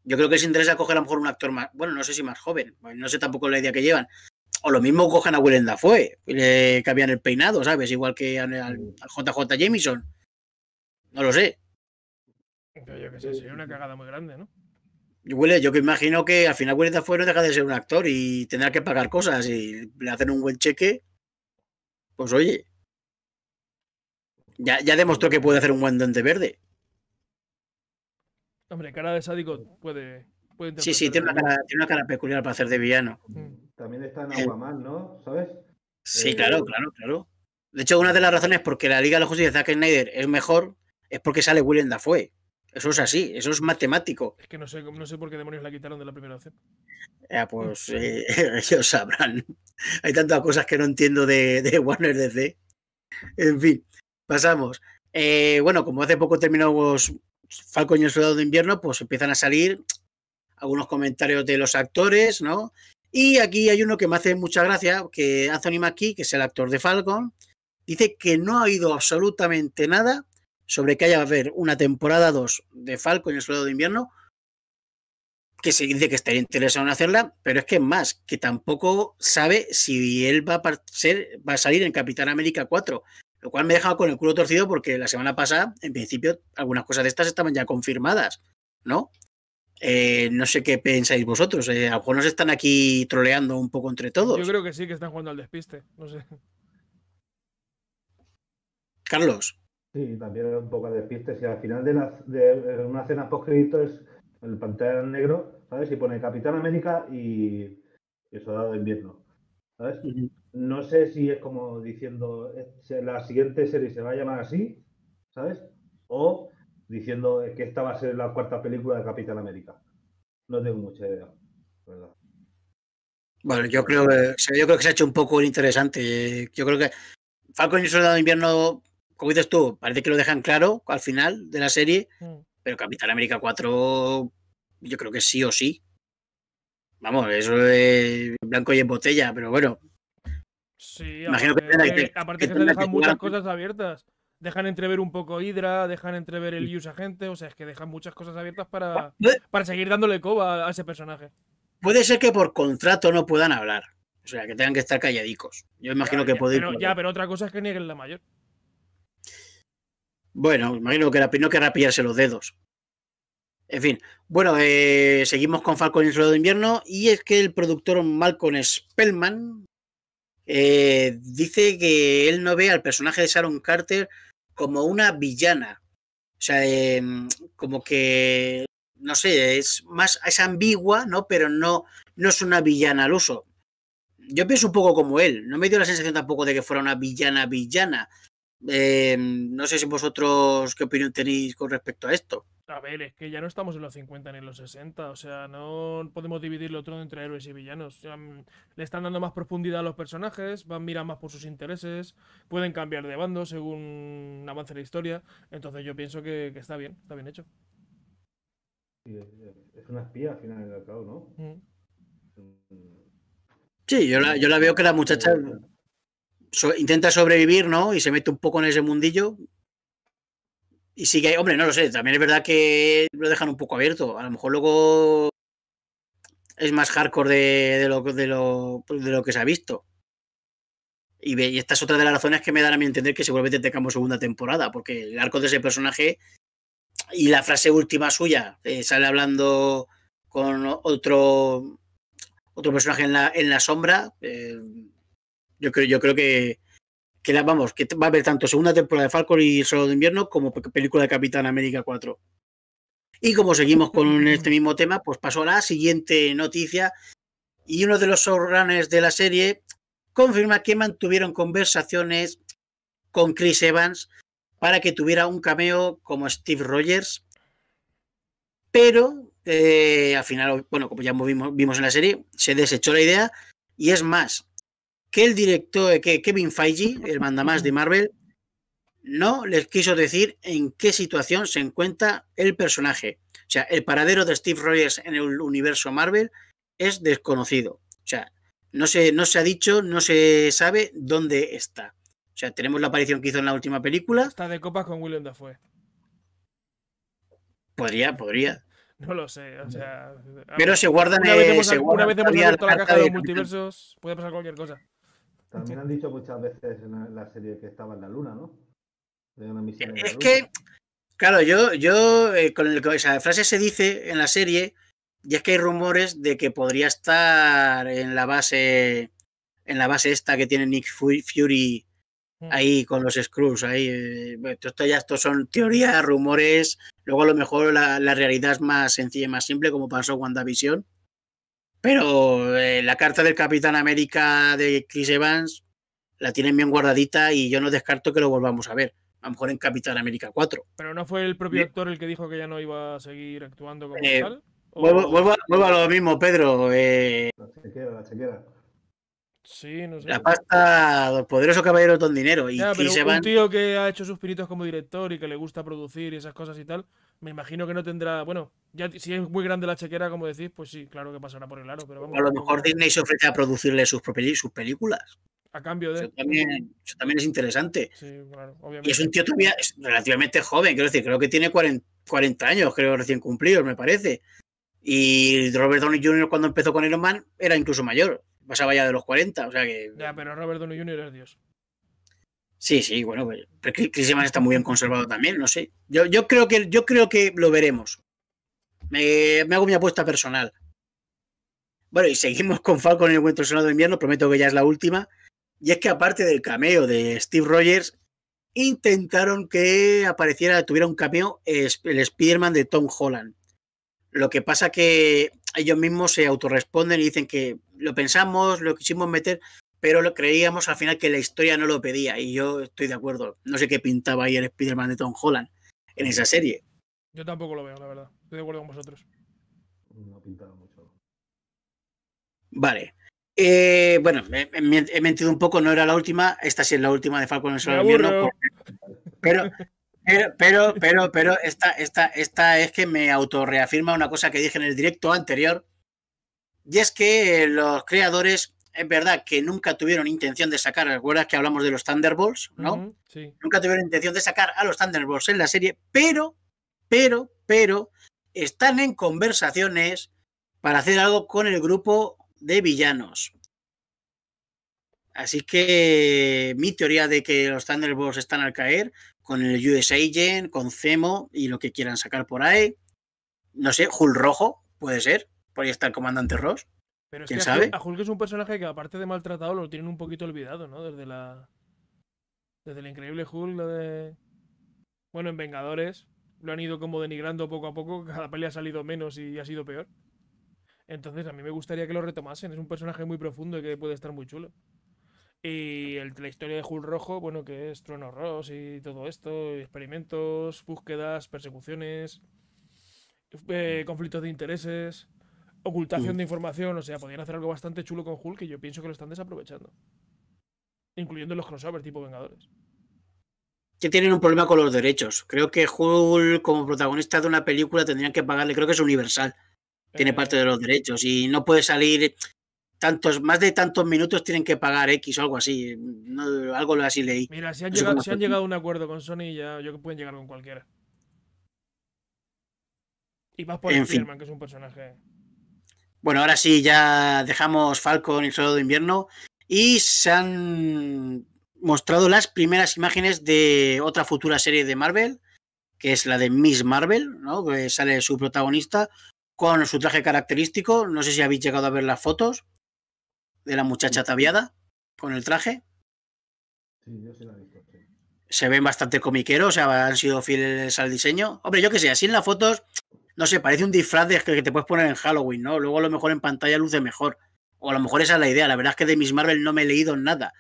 Yo creo que les interesa coger a lo mejor un actor más, bueno, no sé si más joven, pues no sé tampoco la idea que llevan. O lo mismo cojan a Willem Dafoe, que le cambian el peinado, ¿sabes? Igual que al, JJ Jameson. No lo sé. yo qué sé, sería una cagada muy grande, ¿no? yo que imagino que al final Willem Dafoe no deja de ser un actor y tendrá que pagar cosas y le hacen un buen cheque. Pues oye. Ya, demostró que puede hacer un buen dente verde. Hombre, cara de sádico puede. sí, sí, tiene una, cara, peculiar para hacer de villano. Mm. También está en eh. mal, ¿no? ¿Sabes? Sí, eh, claro, claro, claro. De hecho, una de las razones por que la Liga de la Justicia de Zack Snyder es mejor es porque sale Willem Dafoe. Eso es así, eso es matemático. Es que no sé, no sé por qué demonios la quitaron de la primera vez. pues eh, (laughs) ellos sabrán. Hay tantas cosas que no entiendo de, Warner DC. En fin, pasamos. bueno, como hace poco terminamos Falcon y el Soldado de Invierno, pues empiezan a salir algunos comentarios de los actores, ¿no? Y aquí hay uno que me hace mucha gracia, que Anthony McKee que es el actor de Falcon, dice que no ha oído absolutamente nada sobre que haya a haber una temporada 2 de Falcon y el Soldado de Invierno, que se dice que estaría interesado en hacerla, pero es que más, que tampoco sabe si él va a, ser, va a salir en Capitán América 4, lo cual me deja con el culo torcido porque la semana pasada, en principio, algunas cosas de estas estaban ya confirmadas, ¿no? Eh, no sé qué pensáis vosotros. Eh, a lo mejor nos están aquí troleando un poco entre todos. Yo creo que sí, que están jugando al despiste. No sé. Carlos. Sí, también un poco al despiste. Si al final de, una cena post-crédito es el pantalla negro, ¿sabes? Y pone Capitán América y, eso ha dado Invierno. ¿Sabes? no sé si es como diciendo eh, la siguiente serie se va a llamar así, ¿sabes? O diciendo que esta va a ser la cuarta película de Capitán América. No tengo mucha idea, Bueno, yo creo que yo creo que se ha hecho un poco interesante. Yo creo que Falcon y Soldado de Invierno, como dices tú, parece que lo dejan claro al final de la serie, mm. pero Capitán América 4 yo creo que sí o sí. Vamos, eso es blanco y en botella, pero bueno, Sí, aparte, que, que, te dejan muchas cosas abiertas. Dejan entrever un poco Hydra, dejan entrever el Use Agente, o sea, es que dejan muchas cosas abiertas para, para seguir dándole coba a ese personaje. Puede ser que por contrato no puedan hablar. O sea, que tengan que estar calladicos. Yo imagino que puede... Pero, ya, pero otra cosa es que nieguen la mayor. Bueno, imagino que no querrá pillarse los dedos. En fin, bueno, eh, seguimos con Falcon y el Soldado de Invierno. Y es que el productor Malcolm Spellman eh, dice que él no ve al personaje de Sharon Carter como una villana. O sea, em, como que, no sé, es más, es ambigua, ¿no? Pero no, no es una villana al uso. Yo pienso un poco como él. No me dio la sensación tampoco de que fuera una villana villana. Em, no sé si vosotros qué opinión tenéis con respecto a esto. A ver, es que ya no estamos en los 50 ni en los 60, o sea, no podemos dividirlo otro entre héroes y villanos. Mm, le están dando más profundidad a los personajes, van mirando más por sus intereses, pueden cambiar de bando según avance la historia, entonces yo pienso que, está bien, está bien hecho. es una espía al final del cabo, ¿no? Mm. Sí, yo la, veo que la muchacha intenta sobrevivir, ¿no? Y se mete un poco en ese mundillo, y sí que, hombre, no lo sé, también es verdad que lo dejan un poco abierto. A lo mejor luego es más hardcore de, lo, de, lo, de lo, que se ha visto. Y, esta es otra de las razones que me dan a mi entender que seguramente tengamos segunda temporada, porque el arco de ese personaje y la frase última suya, eh, sale hablando con otro, otro personaje en la, en la sombra, eh, yo, creo, yo creo que que vamos, que va a haber tanto segunda temporada de Falcon y Solo de Invierno como película de Capitán América 4. Y como seguimos con (laughs) este mismo tema, pues pasó a la siguiente noticia. Y uno de los showrunners de la serie confirma que mantuvieron conversaciones con Chris Evans para que tuviera un cameo como Steve Rogers. Pero eh, al final, bueno, como ya vimos en la serie, se desechó la idea. Y es más, que el director, eh, que Kevin Feige, el mandamás de Marvel, no les quiso decir en qué situación se encuentra el personaje. O sea, el paradero de Steve Rogers en el universo Marvel es desconocido. O sea, no se, no se ha dicho, no se sabe dónde está. O sea, tenemos la aparición que hizo en la última película. Está de copas con William Dafoe. Podría, podría. No lo sé, o sea. Pero se guardan. Una vez hemos, abierto la caja de, los multiversos, puede pasar cualquier cosa. También han dicho muchas veces en la serie que estaba en la luna, ¿no? De una misión es que, claro, yo, yo eh, con, el, que esa frase se dice en la serie, y es que hay rumores de que podría estar en la base, en la base esta que tiene Nick Fury mm. ahí con los Screws. Ahí, eh, esto ya esto son teorías, rumores. Luego a lo mejor la, realidad es más sencilla y más simple, como pasó con WandaVision. Pero eh, la carta del Capitán América de Chris Evans la tienen bien guardadita y yo no descarto que lo volvamos a ver. A lo mejor en Capitán América 4. Pero no fue el propio actor el que dijo que ya no iba a seguir actuando como eh, tal. Vuelvo, a lo mismo, Pedro. Eh. La la Sí, no sé. La pasta, los poderosos caballeros don dinero. Y pero un tío que ha hecho sus pinitos como director y que le gusta producir y esas cosas y tal, me imagino que no tendrá. Bueno, ya si es muy grande la chequera, como decís, pues sí, claro que pasará por el aro. Pero vamos, a lo mejor Disney se ofrece a producirle sus, sus películas. A cambio de. Eso también, también es interesante. Sí, claro, obviamente. Y es un tío todavía relativamente joven, quiero decir, creo que tiene 40, 40 años, creo, recién cumplidos, me parece. Y Robert Downey Jr. cuando empezó con Iron Man era incluso mayor, pasaba ya de los 40, o sea que... Ya, pero Robert Downey Jr. es Dios. Sí, sí, bueno, pues, pero Chris está muy bien conservado también, no sé. Yo, yo, creo, que, yo creo que lo veremos. Me, hago mi apuesta personal. Bueno, y seguimos con Falcon en el encuentro sonado de invierno, prometo que ya es la última. Y es que aparte del cameo de Steve Rogers, intentaron que apareciera, tuviera un cameo el Spider-Man de Tom Holland. Lo que pasa que ellos mismos se autorresponden y dicen que lo pensamos, lo quisimos meter, pero lo creíamos al final que la historia no lo pedía y yo estoy de acuerdo. No sé qué pintaba ahí el Spider-Man de Tom Holland en esa serie. Yo tampoco lo veo, la verdad. Estoy de acuerdo con vosotros. No pintaba mucho. Vale. Eh, bueno, he, mentido un poco, no era la última. Esta sí es la última de Falcon en el Sol Invierno. Pero, pero, pero, pero, pero esta, esta, esta es que me autorreafirma una cosa que dije en el directo anterior. Y es que los creadores es verdad que nunca tuvieron intención de sacar, ¿recuerdas que hablamos de los Thunderbolts? ¿No? Nunca tuvieron intención de sacar a los Thunderbolts en la serie, pero, pero, pero, están en conversaciones para hacer algo con el grupo de villanos. Así que mi teoría de que los Thunderbolts están al caer con el US Agent, con Zemo y lo que quieran sacar por ahí. No sé, Hulk Rojo, puede ser. Por estar el comandante Ross. Pero es que A Hulk es un personaje que, aparte de maltratado, lo tienen un poquito olvidado, ¿no? Desde la. Desde el increíble Hulk, de. Bueno, en Vengadores lo han ido como denigrando poco a poco, (laughs) cada pelea ha salido menos y ha sido peor. Entonces, a mí me gustaría que lo retomasen. Es un personaje muy profundo y que puede estar muy chulo. Y la historia de Hulk Rojo, bueno, que es Trueno Ross y todo esto, experimentos, búsquedas, persecuciones, eh, mm. conflictos de intereses ocultación mm. de información, o sea, podrían hacer algo bastante chulo con Hulk que yo pienso que lo están desaprovechando. Incluyendo los crossovers tipo Vengadores. Que tienen un problema con los derechos. Creo que Hulk, como protagonista de una película, tendrían que pagarle, creo que es Universal. Tiene eh. parte de los derechos y no puede salir tantos, más de tantos minutos tienen que pagar X o algo así. algo así leí. Mira, si han, llegado, a un acuerdo con Sony, ya yo que pueden llegar con cualquiera. Y vas por spider que es un personaje. Bueno, ahora sí, ya dejamos Falcon y el Soldado de Invierno y se han mostrado las primeras imágenes de otra futura serie de Marvel, que es la de Miss Marvel, ¿no? que sale su protagonista con su traje característico. No sé si habéis llegado a ver las fotos de la muchacha ataviada con el traje. Sí, yo se la he visto. Se ven bastante comiqueros, o sea, han sido fieles al diseño. Hombre, yo que sé, así en las fotos no sé, parece un disfraz de que te puedes poner en Halloween, ¿no? Luego a lo mejor en pantalla luce mejor. O a lo mejor esa es la idea. La verdad es que de Miss Marvel no me he leído nada.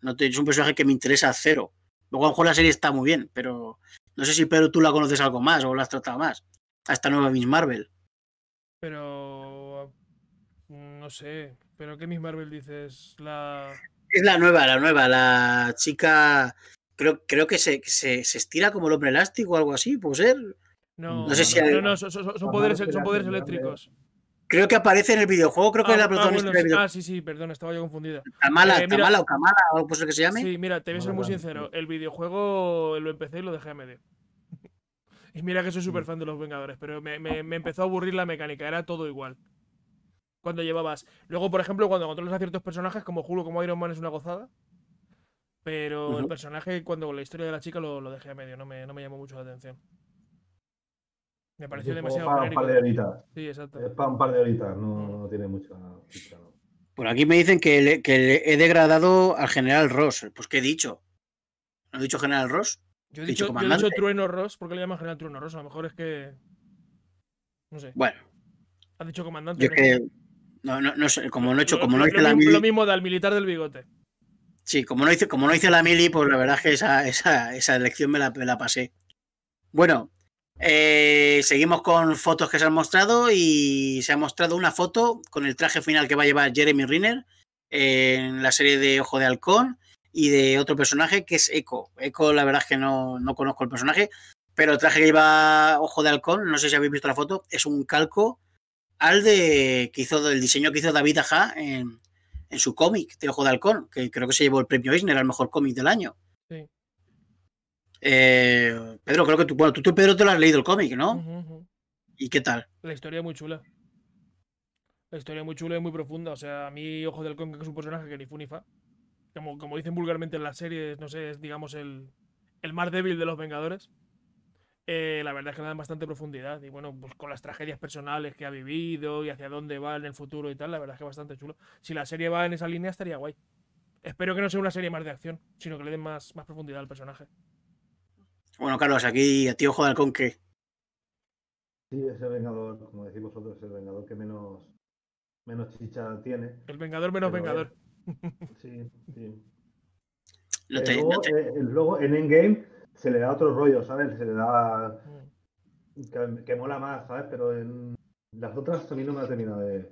No es un personaje que me interesa cero. Luego a lo mejor la serie está muy bien, pero no sé si pero tú la conoces algo más o la has tratado más. A esta nueva Miss Marvel. Pero. No sé. ¿Pero qué Miss Marvel dices? La. Es la nueva, la nueva. La chica. Creo, creo que se, se estira como el hombre elástico o algo así, puede ser. No, no, son, poderes, eléctricos. Creo que aparece en el videojuego, creo que es ah, la ah, protagonista Ah, sí, sí, perdón, estaba yo confundida. Kamala, eh, o Kamala, o pues lo que se llame. Sí, mira, te voy a ser muy sincero. El videojuego lo empecé y lo dejé a medio. (laughs) y mira que soy súper fan de los Vengadores, pero me, empezó a aburrir la mecánica, era todo igual. Cuando llevabas. Luego, por ejemplo, cuando controlas a ciertos personajes, como Julo, como Iron Man, es una gozada. Pero el personaje, cuando la historia de la chica, lo, lo dejé a medio, no no me llamó mucho la atención. Me pareció es demasiado para un par de horitas. Sí, exacto. Es para un par de horitas, no, mm. tiene mucha Por aquí me dicen que le, que he degradado al general Ross. Pues qué he dicho. ¿No he dicho general Ross? Yo he dicho, Trueno Ross, porque le llaman general Trueno Ross? A lo mejor es que. No sé. Bueno. ha dicho comandante. Yo que. No, no, no sé, como no he hecho, como no la mili. Lo mismo del militar del bigote. Sí, como no hice, como no hice la mili, pues la verdad es que esa, esa, esa elección me la, me la pasé. Bueno, eh, seguimos con fotos que se han mostrado y se ha mostrado una foto con el traje final que va a llevar Jeremy Renner eh, en la serie de Ojo de Halcón y de otro personaje que es Echo. Echo, la verdad es que no, no conozco el personaje, pero el traje que lleva Ojo de Halcón, no sé si habéis visto la foto, es un calco al de que hizo el diseño que hizo David Aja en, su cómic de Ojo de Halcón, que creo que se llevó el premio Eisner al mejor cómic del año. Sí. Eh, Pedro, creo que tú, bueno, tú, tú, Pedro, te lo has leído el cómic, ¿no? ¿Y qué tal? La historia es muy chula. La historia es muy chula y muy profunda. O sea, a mí, Ojo del Cómic es un personaje que ni funifa Como, como dicen vulgarmente en las series, no sé, es digamos el, el más débil de los Vengadores. Eh, la verdad es que le dan bastante profundidad. Y bueno, pues con las tragedias personales que ha vivido y hacia dónde va en el futuro y tal, la verdad es que es bastante chulo. Si la serie va en esa línea, estaría guay. Espero que no sea una serie más de acción, sino que le den más, más profundidad al personaje. Bueno, Carlos, aquí a ti ojo de Sí, es el Vengador, como decís vosotros, es el Vengador que menos, menos chicha tiene. El Vengador menos eh, Vengador. (laughs) Sí, sí. Eh, luego, eh, luego, en Endgame se le da otro rollo, ¿sabes? Se le da. Que, que, mola más, ¿sabes? Pero en las otras a mí no me ha terminado de.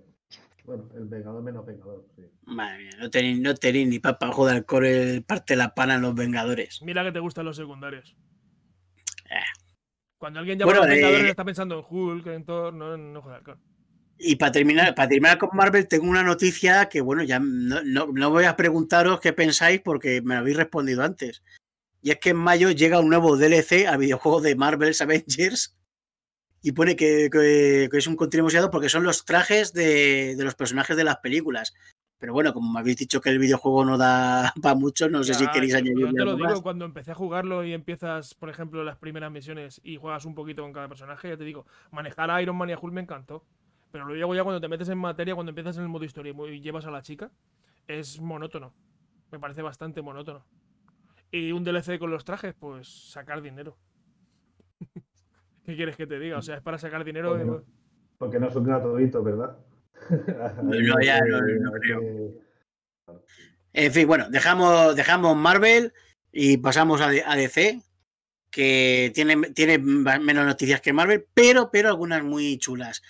Bueno, el Vengador menos Vengador, sí. Madre mía, no tenéis no ni papa, joder, el parte parte la pana en los Vengadores. Mira que te gustan los secundarios. Eh. Cuando alguien ya eh, está pensando en Hulk, no Y para terminar, para terminar con Marvel, tengo una noticia que, bueno, ya no, voy a preguntaros qué pensáis porque me habéis respondido antes. Y es que en mayo llega un nuevo DLC a videojuego de Marvel's Avengers y pone que, es un continuo porque son los trajes de, los personajes de las películas. Pero bueno, como me habéis dicho que el videojuego no da (laughs) para mucho, no sé si queréis añadir. Yo te lo digo, cuando empecé a jugarlo y empiezas, por ejemplo, las primeras misiones y juegas un poquito con cada personaje, ya te digo, manejar a Iron Man y a Hulk me encantó. Pero lo digo ya cuando te metes en materia, cuando empiezas en el modo historia y llevas a la chica, es monótono. Me parece bastante monótono. Y un DLC con los trajes, pues sacar dinero. (laughs) ¿Qué quieres que te diga? O sea, es para sacar dinero. Porque, no es un gratuito, ¿verdad? (laughs) En fin, bueno, dejamos, dejamos Marvel y pasamos a, DC, que tiene, tiene menos noticias que Marvel, pero, pero algunas muy chulas.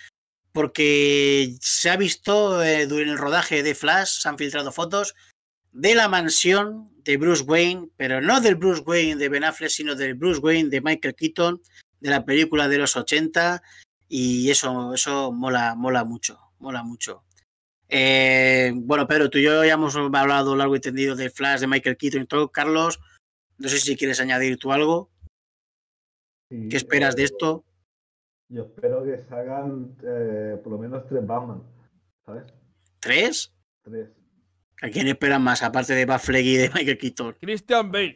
Porque se ha visto eh, durante el rodaje de Flash, se han filtrado fotos de la mansión de Bruce Wayne, pero no del Bruce Wayne de Ben Affleck, sino del Bruce Wayne de Michael Keaton, de la película de los 80, y eso, eso mola, mola mucho mola mucho. Eh, bueno, Pedro, tú y yo ya hemos hablado largo y tendido de Flash de Michael Keaton y todo. Carlos, no sé si quieres añadir tú algo. ¿Qué esperas de eh, esto? Yo espero que salgan eh, por lo menos tres Batman, ¿sabes? ¿Tres? Tres. a quién esperan más, aparte de Leggy y de Michael Keaton? Christian Bale.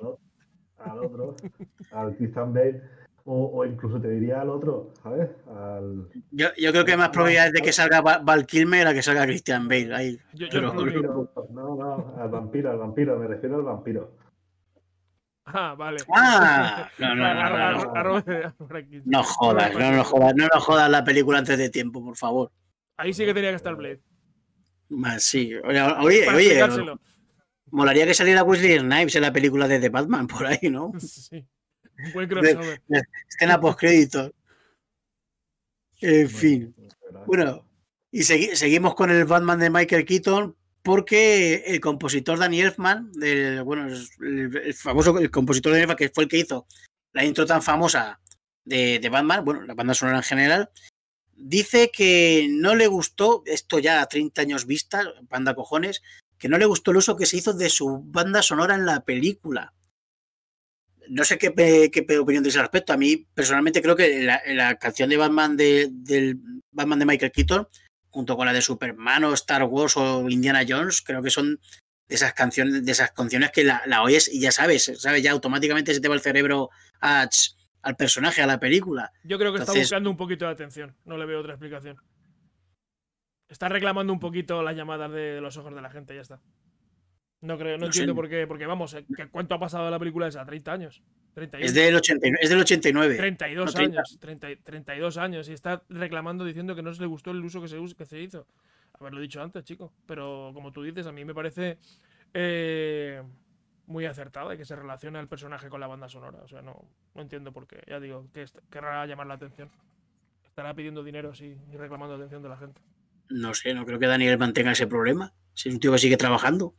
Al otro, al Christian Bale. O, incluso te diría al otro, ¿sabes? Al... Yo, creo que hay más probabilidades de que salga Val Kilmer a que salga Christian Bale. Ahí. Yo, No, no, al vampiro, al vampiro, me refiero al vampiro. Ah, vale. no, jodas, no nos jodas, no jodas la película antes de tiempo, por favor. Ahí sí que tenía que estar Blade. sí. Oye, oye, molaría que saliera Wesley Snipes en la película de The Batman por ahí, ¿no? (laughs) Sí. Un buen Escena postcrédito. En fin. Bueno, y seguimos con el Batman de Michael Keaton porque el compositor Daniel Elfman, el, bueno, el, famoso el compositor de Elfman, que fue el que hizo la intro tan famosa de, de, Batman, bueno, la banda sonora en general, dice que no le gustó, esto ya a 30 años vista, banda cojones, que no le gustó el uso que se hizo de su banda sonora en la película no sé qué, opinión de al respecto. A mí, personalmente, creo que la, canción de Batman de, del Batman de Michael Keaton, junto con la de Superman o Star Wars o Indiana Jones, creo que son de esas canciones, de esas canciones que la, oyes y ya sabes, sabes, ya automáticamente se te va el cerebro al personaje, a la película. Yo creo que está buscando un poquito de atención, no le veo otra explicación. Está reclamando un poquito las llamadas de los ojos de la gente, ya está. No creo, no, entiendo por qué, porque vamos, eh, ¿cuánto ha pasado la película esa? ¿30 años? Es, del 89, es del 89. 32 años, 32 años, y está reclamando diciendo que no se le gustó el uso que se, que se hizo. Haberlo dicho antes, chico, pero como tú dices, a mí me parece eh, muy acertada y que se relacione el personaje con la banda sonora. O sea, no, entiendo por qué, ya digo, que querrá llamar la atención. Estará pidiendo dinero y reclamando atención de la gente. No sé, no creo que Daniel mantenga ese problema. Si es un tío que sigue trabajando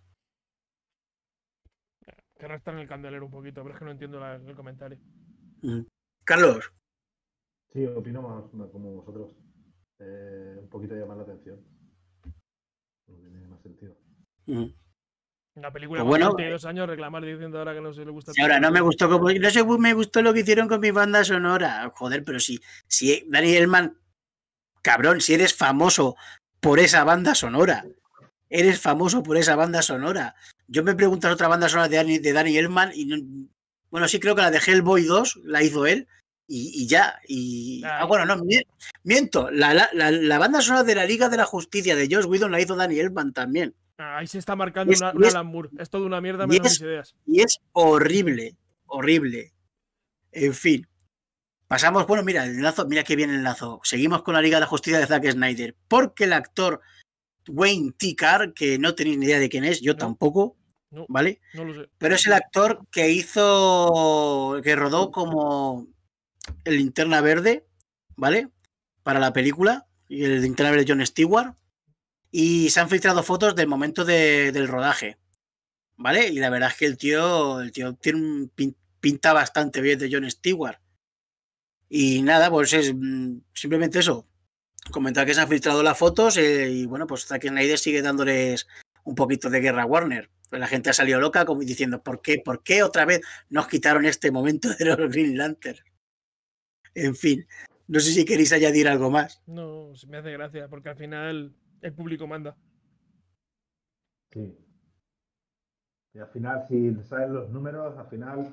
que restan el candelero un poquito, pero es que no entiendo el comentario. Mm. Carlos. Sí, opino más como vosotros. Eh, un poquito llamar la atención. No tiene más sentido. Una mm. película pues bueno, de dos años reclamar diciendo ahora que no se le gusta. ahora no me gustó como no sé, me gustó lo que hicieron con mi banda sonora. Joder, pero si, si Daniel Elman, cabrón, si eres famoso por esa banda sonora, eres famoso por esa banda sonora. Yo me preguntas otra banda sonora de Danny, Elman y bueno, sí creo que la de Hellboy 2 la hizo él y, ya. Y, ah, bueno, no, miento. La, banda sonora de la Liga de la Justicia de Josh Whedon la hizo Danny Elman también. Ah, ahí se está marcando una, Es toda una mierda menos mis ideas. Y es horrible, horrible. En fin. Pasamos, bueno, mira, el enlazo. mira qué bien el enlazo. Seguimos con la Liga de la Justicia de Zack Snyder, porque el actor Wayne T. Carr, que no tenéis ni idea de quién es, yo tampoco, ¿vale? No lo sé. Pero es el actor que hizo, que rodó como el linterna verde, ¿vale? Para la película, y el linterna verde John Stewart. Y se han filtrado fotos del momento del rodaje, ¿vale? Y la verdad es que el tío, el tío tiene pinta bastante bien de John Stewart. Y nada, pues es mm, simplemente eso comentar que se han filtrado las fotos eh, y bueno, pues Zack Snyder sigue dándoles un poquito de guerra a Warner. Pues la gente ha salido loca como diciendo, ¿por qué? ¿Por qué otra vez nos quitaron este momento de los Green Lantern? En fin, no sé si queréis añadir algo más. No, me hace gracia, porque al final el público manda. Sí. Y al final, si salen los números, al final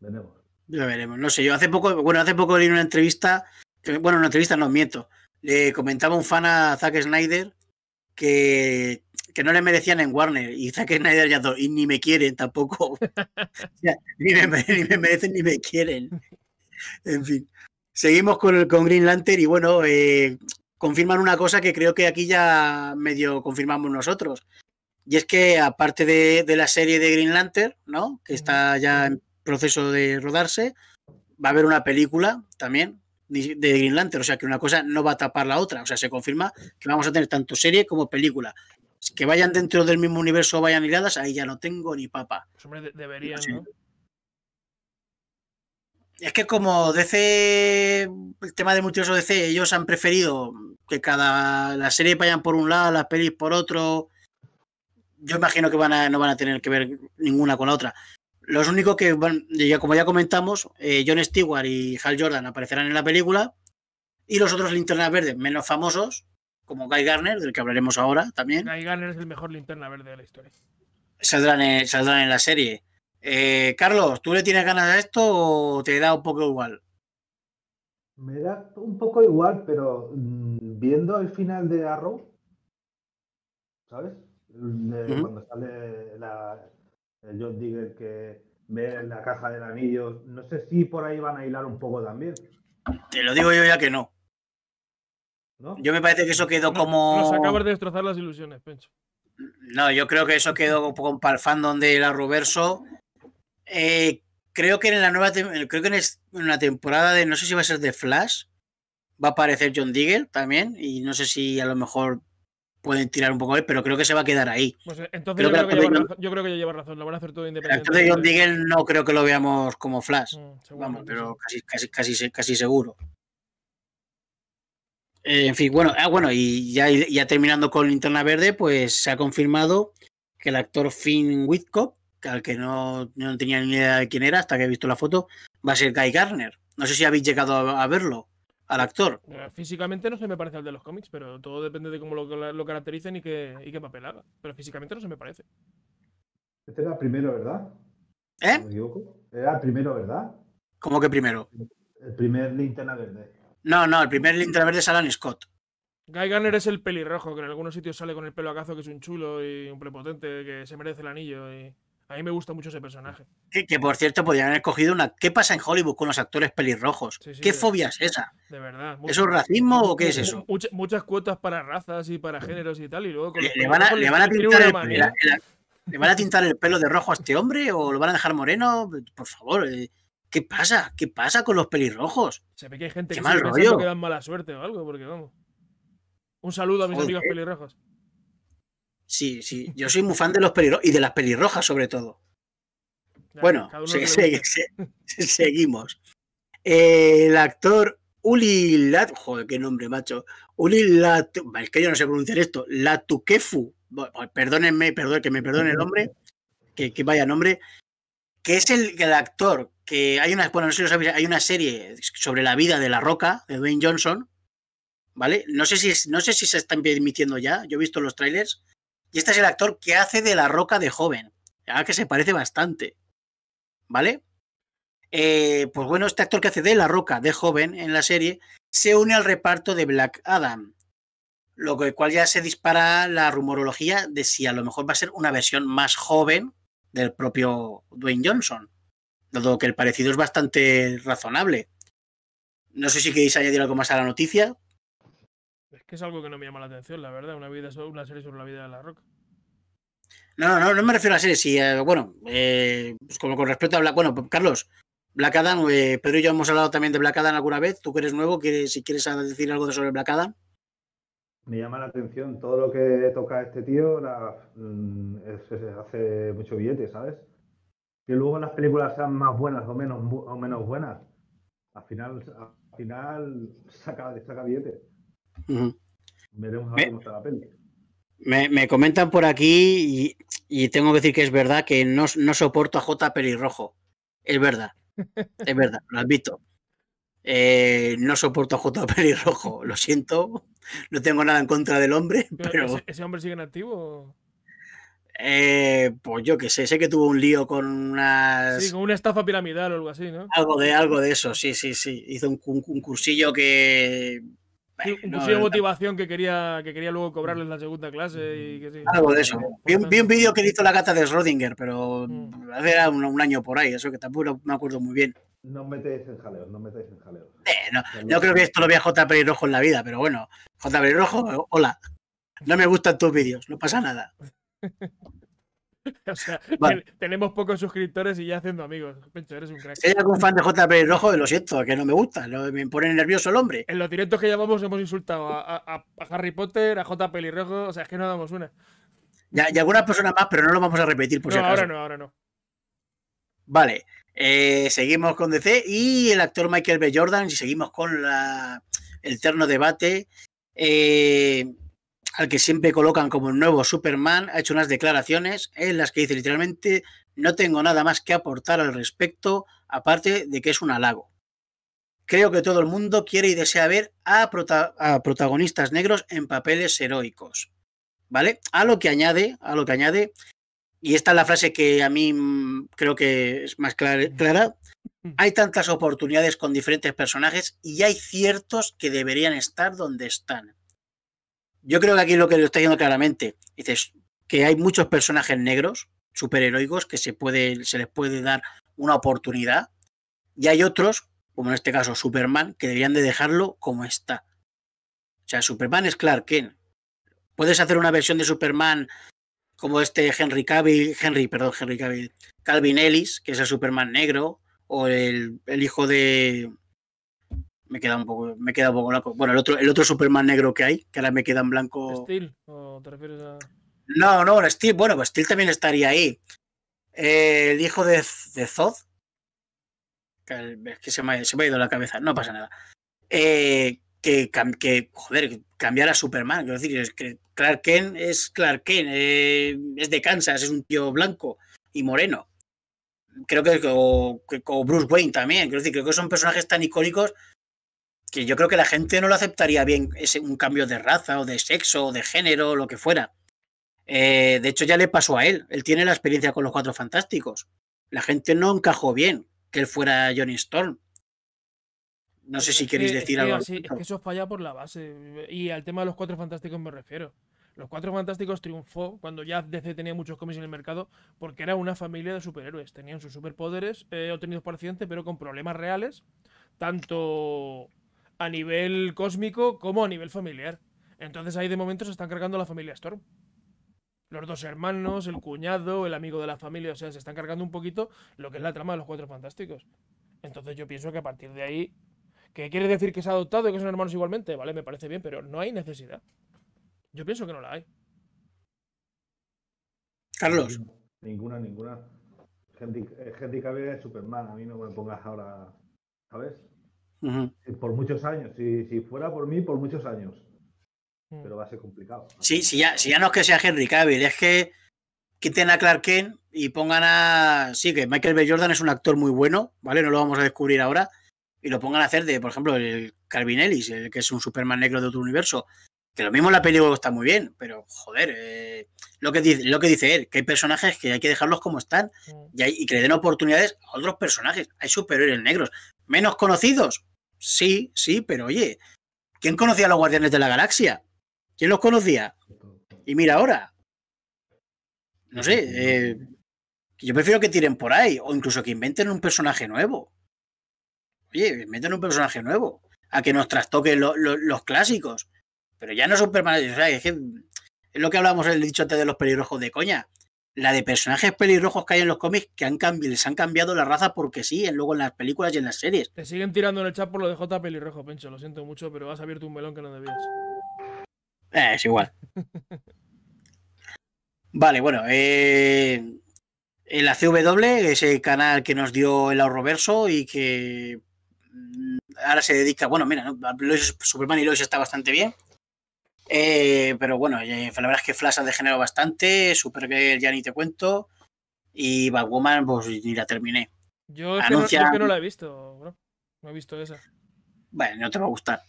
veremos. Ya veremos. No sé, yo hace poco, bueno, hace poco leí una entrevista bueno, en una entrevista no miento, le comentaba un fan a Zack Snyder que, no le merecían en Warner y Zack Snyder ya y ni me quieren tampoco. (laughs) ni, me, merecen ni me quieren. En fin, seguimos con, con Green Lantern y bueno, eh, confirman una cosa que creo que aquí ya medio confirmamos nosotros. Y es que aparte de, la serie de Green Lantern, ¿no? que está ya en proceso de rodarse, va a haber una película también de Green o sea que una cosa no va a tapar la otra, o sea, se confirma que vamos a tener tanto serie como película. Que vayan dentro del mismo universo o vayan hiladas, ahí ya no tengo ni papa. deberían, ¿no? Es que como DC, el tema de multiverso DC, ellos han preferido que cada la serie vayan por un lado, las pelis por otro. Yo imagino que van a, no van a tener que ver ninguna con la otra. Los únicos que, como ya comentamos, eh, John Stewart y Hal Jordan aparecerán en la película. Y los otros linternas verdes menos famosos, como Guy Garner, del que hablaremos ahora también. Guy Garner es el mejor linterna verde de la historia. Saldrán en, saldrán en la serie. Eh, Carlos, ¿tú le tienes ganas a esto o te da un poco igual? Me da un poco igual, pero mm, viendo el final de Arrow, ¿sabes? Cuando sale la, John eh, Digger que ve en la caja del anillo. No sé si por ahí van a hilar un poco también. Te lo digo yo ya que no. Yo me parece que eso quedó como. Nos acabas de destrozar las ilusiones, Pencho. No, yo creo que eso quedó con para el fandom de la eh, creo que en la nueva creo que en, una temporada de no sé si va a ser de Flash va a aparecer John Diggle también y no sé si a lo mejor pueden tirar un poco él, pero creo que se va a quedar ahí. yo, creo que yo, lleva razón, lo van a hacer todo independiente. Entonces John Diggle no creo que lo veamos como Flash, mm, vamos, pero casi, casi, casi, seguro. Eh, en fin, bueno, ah, bueno, y ya, ya terminando con Linterna Verde, pues se ha confirmado que el actor Finn Whitcock, al que no, tenía ni idea de quién era hasta que he visto la foto, va a ser Guy Garner. No sé si habéis llegado a verlo al actor. Eh, físicamente no se me parece al de los cómics, pero todo depende de cómo lo, lo caractericen y qué, papel haga. Pero físicamente no se me parece. Este era el primero, ¿verdad? ¿Eh? Era el primero, ¿verdad? ¿Cómo que primero? El primer linterna verde. No, no, el primer linterna verde es Alan Scott. Guy Gunner es el pelirrojo, que en algunos sitios sale con el pelo a cazo, que es un chulo y un prepotente, que se merece el anillo. Y... A mí me gusta mucho ese personaje. Que, por cierto, podrían haber escogido una. ¿Qué pasa en Hollywood con los actores pelirrojos? ¿Qué fobia es esa? De verdad. ¿Es racismo o qué es eso? (laughs) muchas cuotas para razas y para géneros y tal. Y luego le, van a, pintar el, tintar el pelo de rojo a este hombre o lo van a dejar moreno? Por favor. Eh, ¿Qué pasa? ¿Qué pasa con los pelirrojos? Se ve que hay gente que, mal que dan mala suerte o algo, porque vamos. Un saludo a mis amigos pelirrojos. Sí, sí. Yo soy muy fan de los pelirrojos y de las pelirrojas, sobre todo. bueno, seguimos. el actor Uli Lat, joder, qué nombre, macho. Uli Lat, es que yo no sé pronunciar esto. Latukefu, perdónenme, perdón, que me perdone el nombre, que, vaya nombre, que es el, el, actor que hay una, bueno, no sé si lo sabéis, hay una serie sobre la vida de La Roca, de Dwayne Johnson, ¿vale? No sé si, no sé si se están emitiendo ya, yo he visto los trailers, y este es el actor que hace de la roca de joven. Ah, que se parece bastante. ¿Vale? Eh, pues bueno, este actor que hace de la roca de joven en la serie se une al reparto de Black Adam. Lo cual ya se dispara la rumorología de si a lo mejor va a ser una versión más joven del propio Dwayne Johnson. Dado que el parecido es bastante razonable. No sé si queréis añadir algo más a la noticia, es que es algo que no me llama la atención, la verdad, una, vida sobre, una serie sobre la vida de la roca. No, no, no me refiero a series. Sí, eh, bueno, eh, pues como con respecto a bueno, Carlos, Black Adam, eh, Pedro y yo hemos hablado también de Black Adam alguna vez. Tú que eres nuevo, si quieres decir algo sobre Black Adam. Me llama la atención todo lo que toca este tío, mm, hace mucho billete, ¿sabes? Que luego las películas sean más buenas o menos, o menos buenas. Al final, al final saca, saca billete me, comentan por aquí y, tengo que decir que es verdad que no, soporto a J pelirrojo. Es verdad. es verdad, lo admito. visto eh, no soporto a J pelirrojo. (laughs) Lo siento. No tengo nada en contra del hombre, pero. ¿Ese, hombre sigue en activo? Eh, pues yo que sé, sé que tuvo un lío con unas. Sí, con una estafa piramidal o algo así, ¿no? Algo de, algo de eso, sí, sí, sí. Hizo un cursillo que un motivación que quería, que quería luego cobrarles la segunda clase. Y Algo de eso. Vi, un vídeo que hizo la gata de Schrödinger, pero mm. hace un, año por ahí, eso que tampoco me acuerdo muy bien. No metéis en jaleos, no metéis en jaleos. Eh, no, creo que esto lo vea J. Rojo en la vida, pero bueno, J. Rojo, hola. No me gustan tus vídeos, no pasa nada. (laughs) (laughs) o sea, tenemos pocos suscriptores y ya haciendo amigos. Pincho, eres un crack. Si hay algún fan de JP Rojo, lo siento, que no me gusta. me pone nervioso el hombre. En los directos que llevamos hemos insultado a, Harry Potter, a JP Rojo, o sea, es que no damos una. Ya, y algunas personas más, pero no lo vamos a repetir por Ahora no, ahora no. Vale. Eh, seguimos con DC y el actor Michael B. Jordan y seguimos con el terno debate. Eh, al que siempre colocan como nuevo Superman, ha hecho unas declaraciones en las que dice literalmente no tengo nada más que aportar al respecto, aparte de que es un halago. Creo que todo el mundo quiere y desea ver a, protagonistas negros en papeles heroicos. ¿Vale? A lo que añade, a lo que añade, y esta es la frase que a mí mm, creo que es más clara hay tantas oportunidades con diferentes personajes y hay ciertos que deberían estar donde están yo creo que aquí es lo que lo está diciendo claramente. Dices que hay muchos personajes negros, superheroicos, que se, puede, se les puede dar una oportunidad. Y hay otros, como en este caso Superman, que deberían de dejarlo como está. O sea, Superman es Clark Kent. Puedes hacer una versión de Superman como este Henry Cavill, Henry, perdón, Henry Cavill, Calvin Ellis, que es el Superman negro, o el hijo de, me queda un poco, me queda un poco blanco. Bueno, el otro, el otro Superman negro que hay, que ahora me queda en blanco. ¿Steel? ¿O te refieres a.? No, no, Steel, bueno, pues Steel también estaría ahí. Eh, el hijo de, de Zod, que, que se, me, ha, ido la cabeza, no pasa nada. Eh, que, que, joder, cambiar a Superman, quiero decir, es que Clark Kent es Clark Kent, eh, es de Kansas, es un tío blanco y moreno. Creo que, o, Bruce Wayne también, quiero decir, creo que son personajes tan icónicos que yo creo que la gente no lo aceptaría bien, ese, un cambio de raza o de sexo o de género o lo que fuera. Eh, de hecho, ya le pasó a él. Él tiene la experiencia con los Cuatro Fantásticos. La gente no encajó bien que él fuera Johnny Storm. No sé si queréis decir algo. es que eso falla por la base. Y al tema de los Cuatro Fantásticos me refiero. Los Cuatro Fantásticos triunfó cuando ya DC tenía muchos cómics en el mercado porque era una familia de superhéroes. Tenían sus superpoderes eh, obtenidos por accidente, pero con problemas reales, tanto a nivel cósmico como a nivel familiar. Entonces ahí de momento se están cargando la familia Storm. Los dos hermanos, el cuñado, el amigo de la familia, o sea, se están cargando un poquito lo que es la trama de los Cuatro Fantásticos. Entonces yo pienso que a partir de ahí... ¿Qué quiere decir que se ha adoptado y que son hermanos igualmente? Vale, me parece bien, pero no hay necesidad. Yo pienso que no la hay. Carlos. Ninguna, ninguna. gente eh, es Superman, a mí no me pongas ahora, ¿sabes? Eh, por muchos años. Si, si, fuera por mí, por muchos años. Mm. Pero va a ser complicado. Sí, si ya, si ya no es que sea Henry Cavill, es que quiten a Clark Kent y pongan a. Sí, que Michael B. Jordan es un actor muy bueno, ¿vale? No lo vamos a descubrir ahora. Y lo pongan a hacer de, por ejemplo, el Calvin Ellis, el que es un Superman negro de otro universo. Que lo mismo la película está muy bien, pero joder, eh, lo, que dice, lo que dice él, que hay personajes que hay que dejarlos como están mm. y, que le den oportunidades a otros personajes. Hay superhéroes negros. ¿Menos conocidos? Sí, sí, pero oye, ¿quién conocía a los Guardianes de la Galaxia? ¿Quién los conocía? Y mira ahora. No sé, eh, yo prefiero que tiren por ahí o incluso que inventen un personaje nuevo. Oye, inventen un personaje nuevo a que nos trastoquen los clásicos. Pero ya no Superman... O sea, es que lo que hablábamos el dicho antes de los pelirrojos de coña. La de personajes pelirrojos que hay en los cómics que han les han cambiado la raza porque sí, luego en las películas y en las series. Te siguen tirando en el chat por lo de J pelirrojo, Pencho. Lo siento mucho, pero has abierto un melón que no debías. Eh, es igual. vale, bueno. Eh, en la CW, ese canal que nos dio el ahorro verso y que mm, ahora se dedica, bueno, mira, Superman y Lois está bastante bien. Eh, pero bueno, eh, la verdad es que Flash ha degenerado bastante, Supergirl ya ni te cuento, y Batwoman pues ni la terminé. Yo creo que, no, la he visto, bro. no he visto esa. Bueno, no te va a gustar.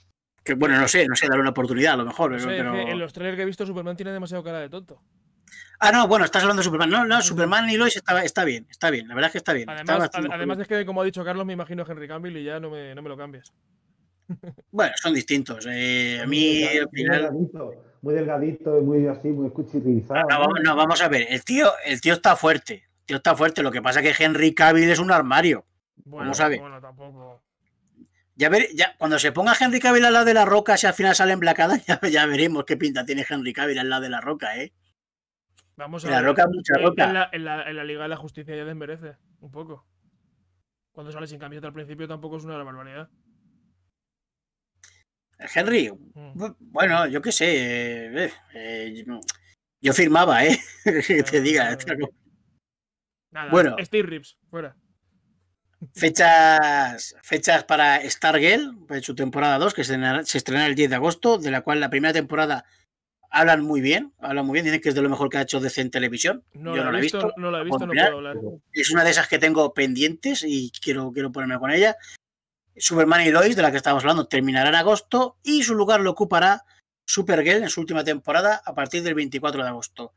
Que bueno, no sé, no sé, darle una oportunidad a lo mejor. En los trailers que he visto, Superman tiene demasiado cara de tonto. Ah, no, bueno, estás hablando de Superman. No, no, Superman y Lois está, bien, está bien, la verdad es que está bien. Además, es que, como ha dicho Carlos, me imagino a Henry Campbell y ya no me, no me lo cambias. Bueno, son distintos. Eh, muy delgadito, muy así, muy cuchirizado. No, vamos a ver. El tío, el tío está fuerte. tío está fuerte. Lo que pasa es que Henry Cavill es un armario. vamos a ver. Ya ver, cuando se ponga Henry Cavill al lado de la roca, si al final sale emblacada, (laughs) ya, veremos qué pinta tiene Henry Cavill al lado de la roca, ¿eh? Vamos a roca mucha roca. En la, en, en la, Liga de la Justicia ya desmerece un poco. Cuando sale sin camiseta al principio tampoco es una barbaridad. Henry, mm. bueno, yo qué sé, eh, eh, yo firmaba, ¿eh? (laughs) que te diga. Ah, bueno, Steve fuera. Fechas, fechas para Stargirl, su temporada 2, que se estrena el 10 de agosto, de la cual la primera temporada hablan muy bien, hablan muy bien, dicen que es de lo mejor que ha hecho DC en televisión. No Yo no la he visto, no la he visto, no puedo hablar. Es una de esas que tengo pendientes y quiero, quiero ponerme con ella. Superman y Lois, de la que estábamos hablando, terminará en agosto y su lugar lo ocupará Supergirl en su última temporada a partir del 24 de agosto.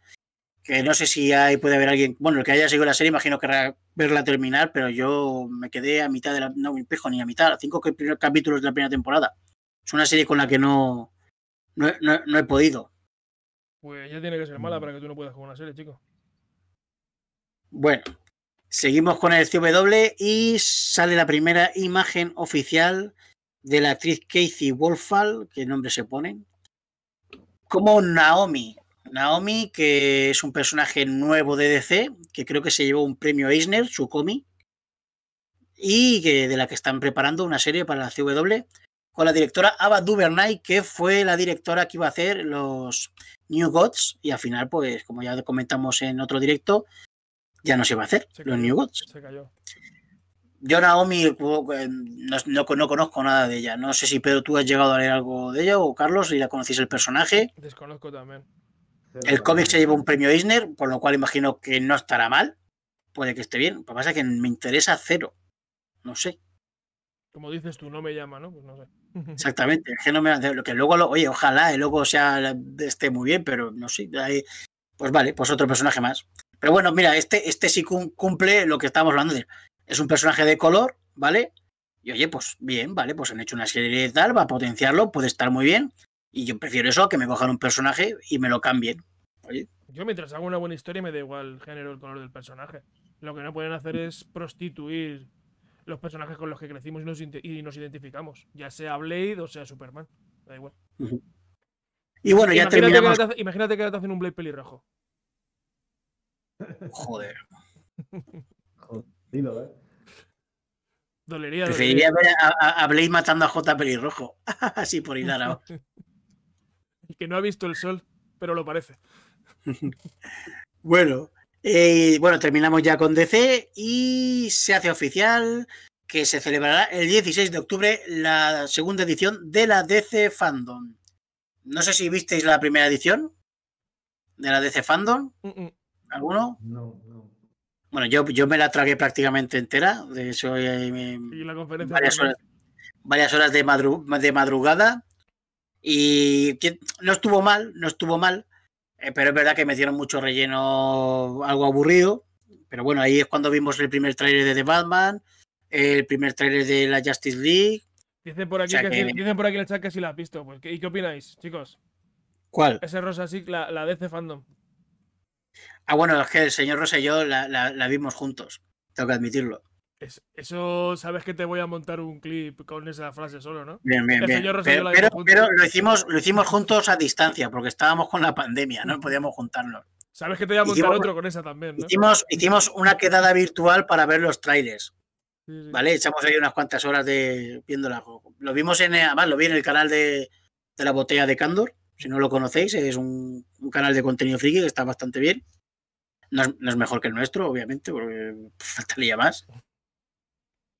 Que no sé si hay, puede haber alguien, bueno, el que haya seguido la serie imagino querrá verla terminar, pero yo me quedé a mitad de la, no me espejo ni a mitad, cinco capítulos de la primera temporada. Es una serie con la que no, no, he podido. Pues ya tiene que ser mala para que tú no puedas jugar una serie, chico. Bueno, Seguimos con el CW y sale la primera imagen oficial de la actriz Casey Wolfall, que nombre se pone, como Naomi. Naomi, que es un personaje nuevo de DC, que creo que se llevó un premio Eisner, su cómic, y de la que están preparando una serie para la CW con la directora Ava DuVernay, que fue la directora que iba a hacer los New Gods, y al final, pues, como ya comentamos en otro directo, ya no se va a hacer, los New Gods. Se cayó. Yo, Naomi, eh, no, conozco nada de ella. No sé si Pedro, tú has llegado a leer algo de ella o Carlos, y la conocís el personaje. Desconozco también. El cómic se lleva un premio Eisner, por lo cual imagino que no estará mal. Puede que esté bien. Lo que pasa es que me interesa cero. No sé. Como dices tú, no me llama, ¿no? Pues no sé. Exactamente. lo que luego, oye, ojalá el logo sea esté muy bien, pero no sé. pues vale, pues otro personaje más. Pero bueno, mira, este, este sí cumple lo que estábamos hablando. De. Es un personaje de color, ¿vale? Y oye, pues bien, ¿vale? Pues han hecho una serie de tal, va a potenciarlo, puede estar muy bien. Y yo prefiero eso que me cojan un personaje y me lo cambien. Yo mientras hago una buena historia me da igual el género el color del personaje. Lo que no pueden hacer es prostituir los personajes con los que crecimos y nos, identificamos. Ya sea Blade o sea Superman. Da igual. Y bueno, ya terminamos. Que imagínate que te hacen un Blade pelirrojo. Joder. Jodido, ¿eh? Dolería, Preferiría ver a, Blade matando a J. Pelirrojo. (laughs) Así por a (laughs) que no ha visto el sol, pero lo parece. (laughs) bueno, eh, bueno, terminamos ya con DC y se hace oficial que se celebrará el 16 de octubre la segunda edición de la DC Fandom. No sé si visteis la primera edición de la DC Fandom. Mm, mm. ¿Alguno? No, no. Bueno, yo, me la tragué prácticamente entera. De hecho, eh, varias, horas, varias, horas, de, de madrugada. Y no estuvo mal, no estuvo mal. Eh, pero es verdad que me dieron mucho relleno, algo aburrido. Pero bueno, ahí es cuando vimos el primer tráiler de The Batman, el primer tráiler de la Justice League. Dicen por aquí, que, el chat que si la has visto. Pues, ¿Y qué opináis, chicos? ¿Cuál? Ese rosa sí, la, la DC Fandom. Ah, bueno, es que el señor Rosselló la, vimos juntos, tengo que admitirlo. eso, sabes que te voy a montar un clip con esa frase solo, ¿no? Bien, bien, pero, pero, lo, hicimos, lo hicimos juntos a distancia, porque estábamos con la pandemia, no podíamos juntarnos. Sabes que te voy a montar otro con esa también, ¿no? Hicimos, hicimos una quedada virtual para ver los trailers. ¿Vale? Echamos ahí unas cuantas horas de viéndola. Lo vimos en, además, lo vi en el canal de, la botella de Candor. Si no lo conocéis, es un, un canal de contenido friki que está bastante bien. No es, mejor que el nuestro, obviamente, porque (laughs) faltaría más.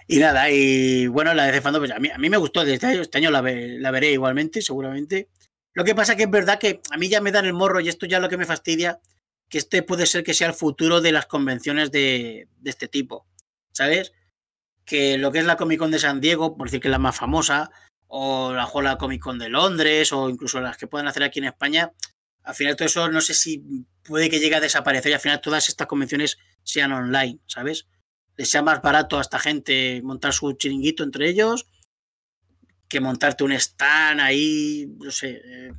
Y nada, y bueno, la de Cefando, pues a mí, me gustó desde este año, este la, veré igualmente, seguramente. Lo que pasa que es verdad que a mí ya me dan el morro y esto ya lo que me fastidia, que este puede ser que sea el futuro de las convenciones de, este tipo, ¿sabes? Que lo que es la Comic Con de San Diego, por decir que es la más famosa, o la, o Comic Con de Londres, o incluso las que pueden hacer aquí en España, al final todo eso no sé si puede que llegue a desaparecer y al final todas estas convenciones sean online, ¿sabes? Les sea más barato a esta gente montar su chiringuito entre ellos que montarte un stand ahí, no sé. Eh,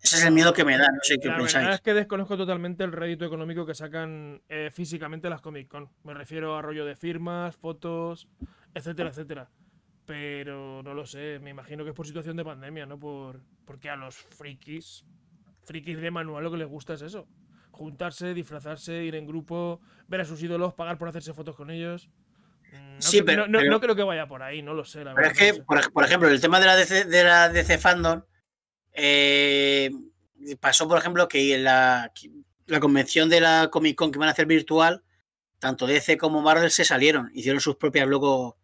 ese es el miedo que me da, no sé qué pensáis. La verdad es que desconozco totalmente el rédito económico que sacan eh, físicamente las Comic Con. Me refiero a rollo de firmas, fotos, etcétera, etcétera. Pero no lo sé, me imagino que es por situación de pandemia, ¿no? Por, porque a los frikis, frikis de manual, lo que les gusta es eso juntarse, disfrazarse, ir en grupo, ver a sus ídolos, pagar por hacerse fotos con ellos. Mm, no, creo, no, creo que vaya por ahí, no lo sé. por, ejemplo, el tema de la DC, de la DC Fandom eh, pasó, por ejemplo, que en la, convención de la Comic Con que van a hacer virtual, tanto DC como Marvel se salieron, hicieron sus propias luego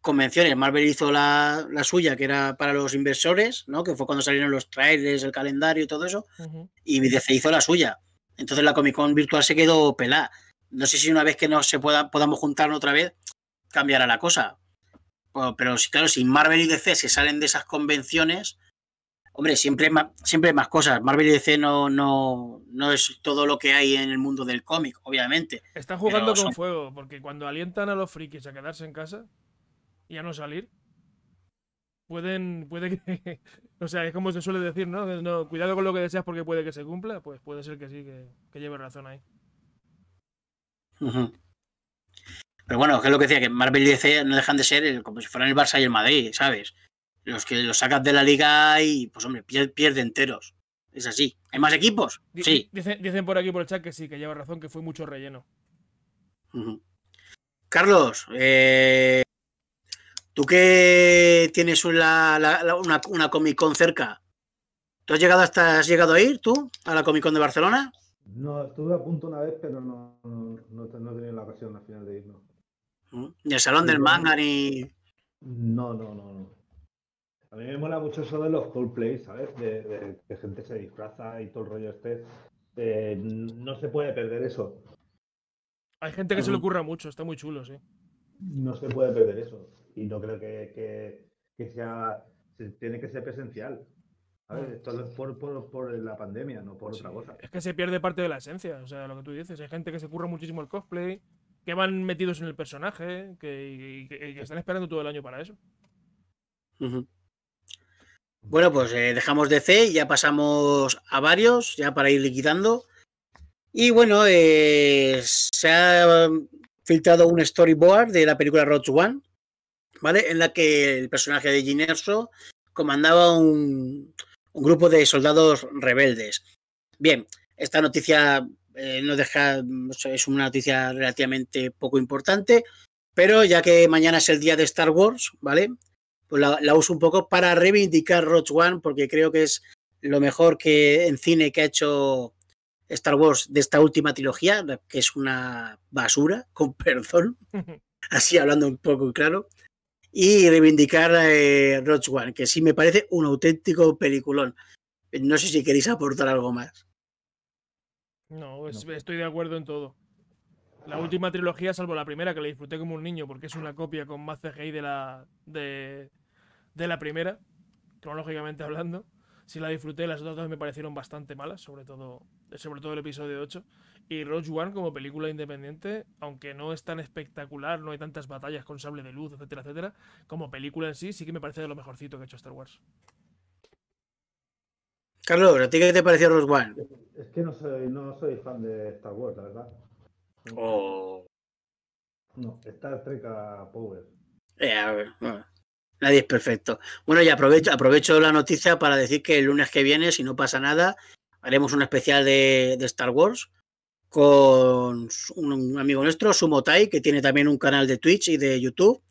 convenciones. Marvel hizo la, suya, que era para los inversores, ¿no? Que fue cuando salieron los trailers, el calendario y todo eso. Y DC hizo la suya. Entonces la Comic Con virtual se quedó pelada. No sé si una vez que nos se pueda, podamos juntar otra vez, cambiará la cosa. Pues, pero, sí claro, si Marvel y DC se salen de esas convenciones, hombre, siempre hay más, siempre más cosas. Marvel y DC no, no, no es todo lo que hay en el mundo del cómic, obviamente. Están jugando con fuego, porque cuando alientan a los frikis a quedarse en casa y a no salir, pueden, puede que, (laughs) o sea, es como se suele decir, ¿no? Cuidado con lo que deseas porque puede que se cumpla, pues puede ser que sí, que, lleve razón ahí. Pero bueno, es lo que decía, que Marvel y DC no dejan de ser como si fueran el Barça y el Madrid, ¿sabes? Los que los sacas de la liga y, pues hombre, pierde, enteros. Es así. ¿Hay más equipos? sí. Dicen, por aquí por el chat que sí, que lleva razón, que fue mucho relleno. Carlos, eh, Tú qué? tienes una, Comic Con cerca, ¿tú has llegado hasta has llegado a ir tú a la Comic Con de Barcelona? No, estuve a punto una vez, pero no, no, la ocasión al final de ir, no. Ni ¿Mm? el Salón del Manga ni. No, no, no, A mí me mola mucho eso de los plays, ¿sabes? De, que gente se disfraza y todo el rollo este. no se puede perder eso. Hay gente que se le ocurra mucho, está muy chulo, sí. No se puede perder eso y no creo que, sea, tiene que ser presencial. Mm. Esto por, la pandemia, no por otra cosa. Es que se pierde parte de la esencia, o sea, lo que tú dices. Hay gente que se curra muchísimo el cosplay, que van metidos en el personaje, que, están esperando todo el año para eso. Bueno, pues eh, dejamos dejamos C, ya pasamos a varios, ya para ir liquidando. Y bueno, eh, se ha mm, filtrado un storyboard de la película Road to One, ¿vale? En la que el personaje de Ginerso comandaba un, grupo de soldados rebeldes. Bien, esta noticia eh, no deja, es una noticia relativamente poco importante, pero ya que mañana es el día de Star Wars, ¿vale? Pues la, uso un poco para reivindicar Rogue One, porque creo que es lo mejor que en cine que ha hecho Star Wars de esta última trilogía, que es una basura, (laughs) con perdón, así hablando un poco claro y reivindicar eh, Roach One, que sí me parece un auténtico peliculón. No sé si queréis aportar algo más. No, estoy de acuerdo en todo. La última trilogía, salvo la primera, que la disfruté como un niño, porque es una copia con más CGI de la, de la primera, cronológicamente hablando si la disfruté, las otras dos me parecieron bastante malas, sobre todo, sobre todo el episodio 8. Y Rogue One como película independiente, aunque no es tan espectacular, no hay tantas batallas con sable de luz, etcétera, etcétera, como película en sí, sí que me parece de lo mejorcito que ha hecho Star Wars. Carlos, ¿a ti qué te pareció Rogue One? Es que no soy, fan de Star Wars, la verdad. Oh. No, Star Trek a Power. Eh, a ver, Nadie es perfecto. Bueno, y aprovecho, aprovecho la noticia para decir que el lunes que viene, si no pasa nada, haremos un especial de, Star Wars con un amigo nuestro, Sumotai, que tiene también un canal de Twitch y de YouTube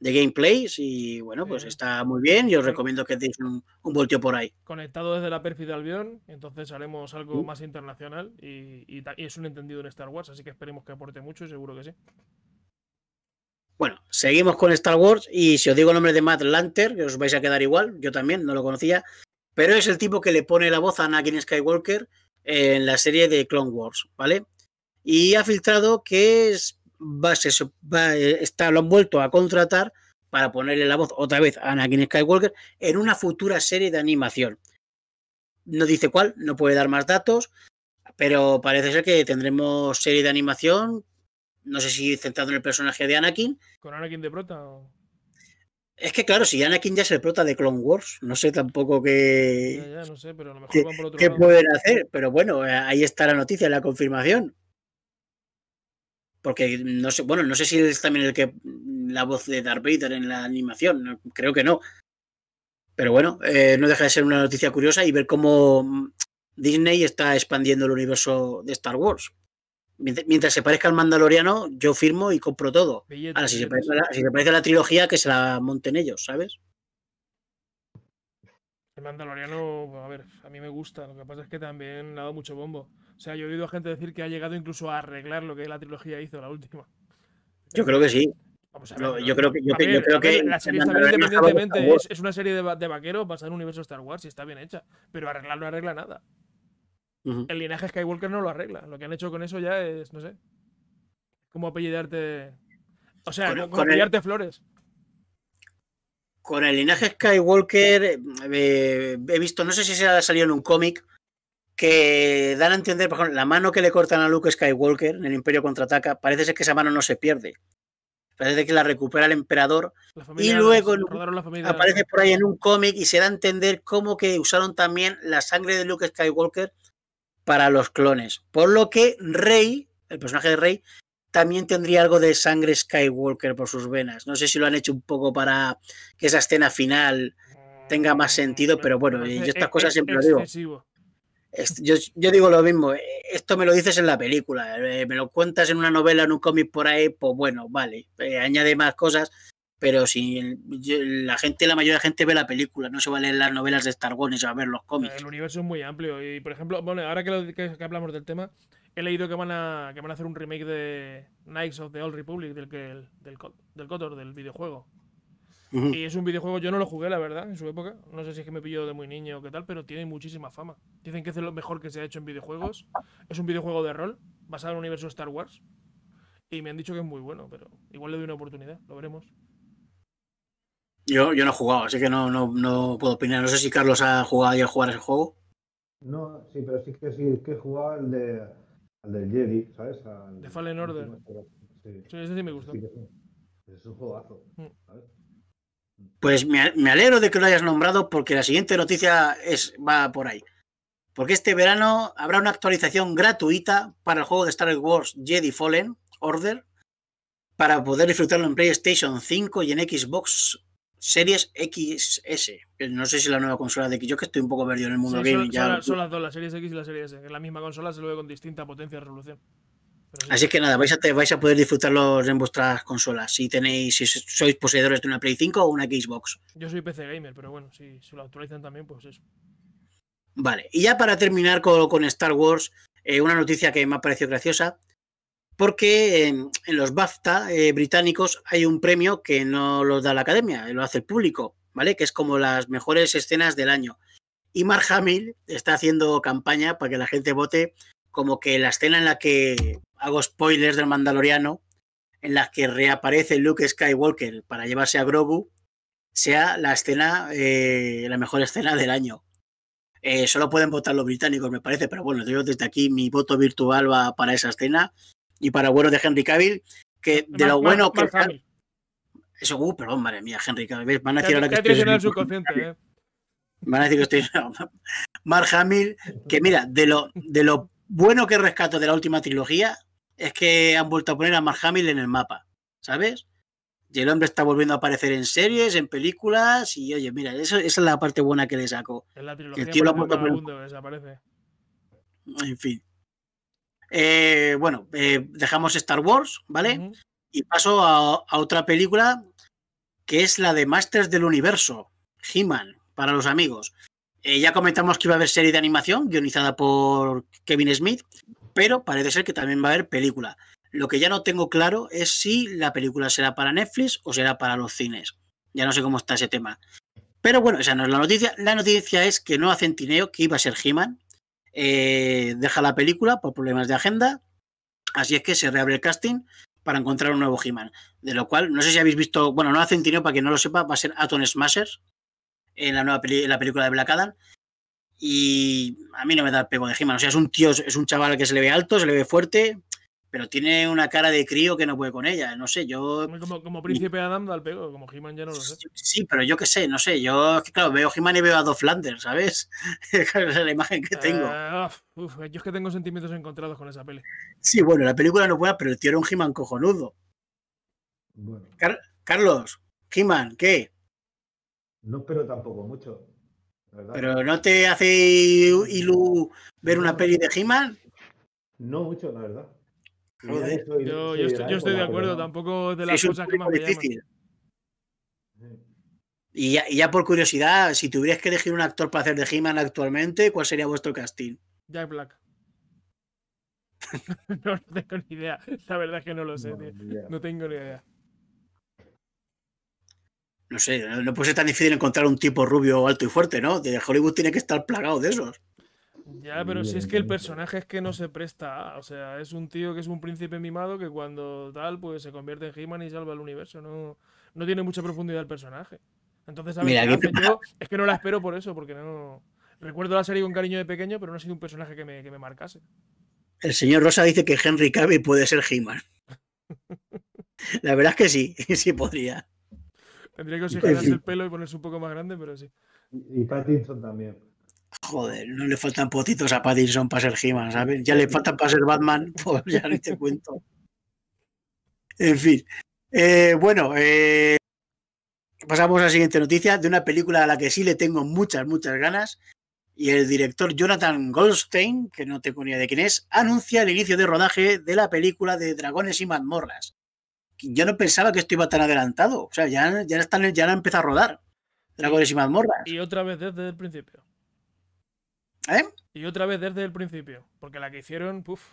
de gameplays y bueno, pues está muy bien y os recomiendo que deis un, un volteo por ahí. Conectado desde la perfil de Albion, entonces haremos algo mm. más internacional y, y, es un entendido en Star Wars, así que esperemos que aporte mucho y seguro que sí. Bueno, seguimos con Star Wars y si os digo el nombre de Matt Lanter, que os vais a quedar igual, yo también no lo conocía, pero es el tipo que le pone la voz a Anakin Skywalker en la serie de Clone Wars, ¿vale? Y ha filtrado que va, está, lo han vuelto a contratar para ponerle la voz otra vez a Anakin Skywalker en una futura serie de animación. No dice cuál, no puede dar más datos, pero parece ser que tendremos serie de animación no sé si centrado en el personaje de Anakin. ¿Con Anakin de prota? Es que claro, si Anakin ya es el prota de Clone Wars, no sé tampoco qué. Ya, no sé, pero a lo mejor van por otro qué pueden hacer, pero bueno, eh, ahí está la noticia, la confirmación. Porque no sé, bueno, no sé si es también el que la voz de Darth Vader en la animación, creo que no. Pero bueno, eh, no deja de ser una noticia curiosa y ver cómo mm, Disney está expandiendo el universo de Star Wars. Mientras, se parezca al Mandaloriano, yo firmo y compro todo. Ahora, si se, parece a la, trilogía, que se la monten ellos, ¿sabes? El Mandaloriano, a ver, a mí me gusta. Lo que pasa es que también ha dado mucho bombo. O sea, yo he oído a gente decir que ha llegado incluso a arreglar lo que la trilogía hizo, la última. Yo creo que sí. yo creo que, la serie está bien independientemente. Es, una serie de, de vaqueros basada en un universo Star Wars y está bien hecha. Pero arreglar no arregla nada. El linaje Skywalker no lo arregla. Lo que han hecho con eso ya es, no sé. Como apellidarte. O sea, como apellidarte flores. Con el linaje Skywalker eh, eh, he visto, no sé si se ha salido en un cómic, que dan a entender, por ejemplo, la mano que le cortan a Luke Skywalker en el Imperio Contraataca, parece ser que esa mano no se pierde. Parece que la recupera el emperador. y luego aparece por ahí en un cómic y se da a entender cómo que usaron también la sangre de Luke Skywalker para los clones. Por lo que Rey, el personaje de Rey, también tendría algo de sangre Skywalker por sus venas. No sé si lo han hecho un poco para que esa escena final tenga más sentido, pero bueno, pues yo estas cosas siempre digo. Yo, yo, digo lo mismo, eh, esto me lo dices en la película, eh, me lo cuentas en una novela, en un cómic por ahí, pues bueno, vale, eh, añade más cosas, pero si la gente, la mayoría de la gente ve la película, no se va a leer las novelas de Star Wars ni se va a ver los cómics. El universo es muy amplio. Y por ejemplo, bueno, ahora que, que, hablamos del tema, he leído que van a, que van a hacer un remake de Knights of the Old Republic, del, que del, Cotor, del videojuego. Y es un videojuego, yo no lo jugué, la verdad, en su época. No sé si es que me pilló de muy niño o qué tal, pero tiene muchísima fama. Dicen que es lo mejor que se ha hecho en videojuegos. Es un videojuego de rol, basado en el universo Star Wars. Y me han dicho que es muy bueno, pero igual le doy una oportunidad, lo veremos. Yo, no he jugado, así que no, no, puedo opinar. No sé si Carlos ha jugado y a jugar ese juego. No, sí, pero sí que sí que he jugado al de Jedi, ¿sabes? de Fallen Order. sí. sí. ese sí me gustó. es un juegazo, mm. Pues me, alegro de que lo hayas nombrado porque la siguiente noticia es, va por ahí. Porque este verano habrá una actualización gratuita para el juego de Star Wars Jedi Fallen Order para poder disfrutarlo en PlayStation 5 y en Xbox Series XS. No sé si la nueva consola de X. Yo que estoy un poco perdido en el mundo gaming. Son, las dos, la Series X y la Series S. Es la misma consola, se lo ve con distinta potencia de resolución. Así que nada, vais a, poder disfrutarlos en vuestras consolas. Si tenéis, si sois poseedores de una Play 5 o una Xbox. Yo soy PC gamer, pero bueno, si, se lo actualizan también, pues eso. Vale, y ya para terminar con, Star Wars, eh, una noticia que me ha parecido graciosa porque em, en, los BAFTA eh, británicos hay un premio que no lo da la academia, eh, lo hace el público, ¿vale? Que es como las mejores escenas del año. Y Mark Hamill está haciendo campaña para que la gente vote como que la escena en la que hago spoilers del Mandaloriano, en la que reaparece Luke Skywalker para llevarse a Grogu, sea la escena, eh, la mejor escena del año. solo pueden votar los británicos, me parece, pero bueno, yo desde aquí mi voto virtual va para esa escena y para bueno de Henry Cavill, que de lo bueno que... Eso, uh, perdón, madre mía, Henry Cavill. Van a decir ahora que estoy... Eh. Van a decir que estoy... Mark Hamill, que mira, de lo, de lo bueno que rescato de la última trilogía es que han vuelto a poner a Mark Hamill en el mapa, ¿sabes? Y el hombre está volviendo a aparecer en series, en películas, y oye, mira, esa es la parte buena que le saco. En la trilogía el tío lo ha desaparece. En fin. Eh, bueno, eh, dejamos Star Wars, ¿vale? Y paso a, otra película que es la de Masters del Universo, He-Man, para los amigos. Eh, ya comentamos que iba a haber serie de animación guionizada por Kevin Smith, pero parece ser que también va a haber película. Lo que ya no tengo claro es si la película será para Netflix o será para los cines. Ya no sé cómo está ese tema. Pero bueno, esa no es la noticia. La noticia es que no hacen tineo que iba a ser He-Man, eh, deja la película por problemas de agenda, así es que se reabre el casting para encontrar un nuevo He-Man. De lo cual, no sé si habéis visto, bueno, no hace tineo para que no lo sepa, va a ser Atom Smasher en la nueva la película de Black Adam. Y a mí no me da el pego de He-Man, o sea, es un tío, es un chaval que se le ve alto, se le ve fuerte, pero tiene una cara de crío que no puede con ella. No sé, yo. Como, Príncipe Adam al pego, como he ya no lo sé. Sí, pero yo qué sé, no sé. Yo, claro, veo he y veo a dos Flanders, ¿sabes? Esa (laughs) es la imagen que tengo. Eh, yo es que tengo sentimientos encontrados con esa peli. Sí, bueno, la película no puede, pero el tío era un he cojonudo. Bueno. Carlos, he ¿qué? No espero tampoco mucho. Pero ¿no te hace ilu ver una peli de he -Man? No mucho, la verdad yo, estoy, de acuerdo, tampoco de las cosas que más me Llaman. Y ya, por curiosidad, si tuvieras que elegir un actor para hacer de He-Man actualmente, ¿cuál sería vuestro casting? Jack Black. (laughs) no, tengo ni idea. La verdad es que no lo sé, no, tengo ni idea. No sé, no, no puede ser tan difícil encontrar un tipo rubio alto y fuerte, ¿no? De Hollywood tiene que estar plagado de esos. Ya, pero si es que el personaje es que no se presta a. O sea, es un tío que es un príncipe mimado que cuando tal, pues se convierte en He-Man y salva el universo. No, no tiene mucha profundidad el personaje. Entonces, mí es que no la espero por eso, porque no. Recuerdo la serie con cariño de pequeño, pero no ha sido un personaje que me, marcase. El señor Rosa dice que Henry Cavill puede ser He-Man. la verdad es que sí, (laughs) sí podría. Tendría que oxigenarse pues el pelo y ponerse un poco más grande, pero sí. Y Pattinson también joder, no le faltan potitos a Paddington para ser He-Man, ¿sabes? Ya le faltan para ser Batman, (laughs) pues ya no te cuento. En fin. Eh, bueno, eh, pasamos a la siguiente noticia de una película a la que sí le tengo muchas, muchas ganas. Y el director Jonathan Goldstein, que no tengo ni idea de quién es, anuncia el inicio de rodaje de la película de Dragones y Mazmorras. Yo no pensaba que esto iba tan adelantado. O sea, ya, ya, están, ya han empezado a rodar Dragones y, y Mazmorras. Y otra vez desde el principio. ¿Eh? Y otra vez desde el principio, porque la que hicieron, puff.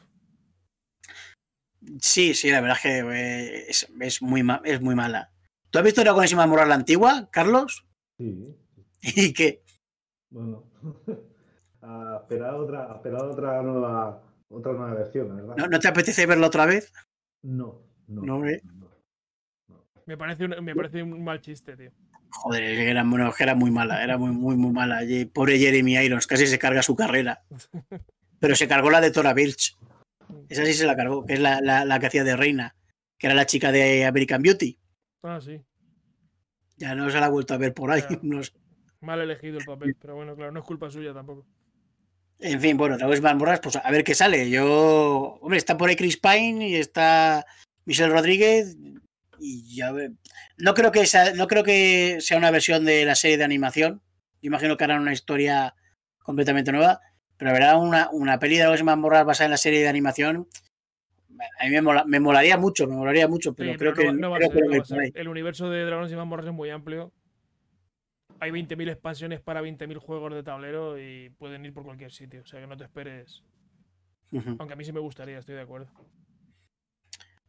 Sí, sí, la verdad es que eh, es, muy, es muy mala. ¿Tú has visto la Conísima Moral antigua, Carlos? Sí. (laughs) ¿Y qué? Bueno, (laughs) ha esperado otra, nueva, versión, verdad. ¿No, te apetece verla otra vez? No, no. Me, parece me parece un mal chiste, tío. Joder, era, era muy mala, era muy, muy, muy mala. Pobre Jeremy Irons, casi se carga su carrera. Pero se cargó la de Tora Birch. Esa sí se la cargó, que es la, que hacía de reina, que era la chica de American Beauty. Ah, sí. Ya no se la ha vuelto a ver por ahí. (laughs) Mal elegido el papel, pero bueno, claro, no es culpa suya tampoco. En fin, bueno, otra vez Morras, pues a ver qué sale. Yo, hombre, está por ahí Chris Pine y está Michelle Rodríguez. Y ya eh, no creo que sea, no creo que sea una versión de la serie de animación. Yo imagino que harán una historia completamente nueva. Pero la una, peli de los mazmorras basada en la serie de animación. A mí me, molaría mucho, me molaría mucho, pero creo que, el universo de Dragones y es muy amplio. Hay 20.000 expansiones para 20.000 juegos de tablero y pueden ir por cualquier sitio, o sea que no te esperes. Aunque a mí sí me gustaría, estoy de acuerdo.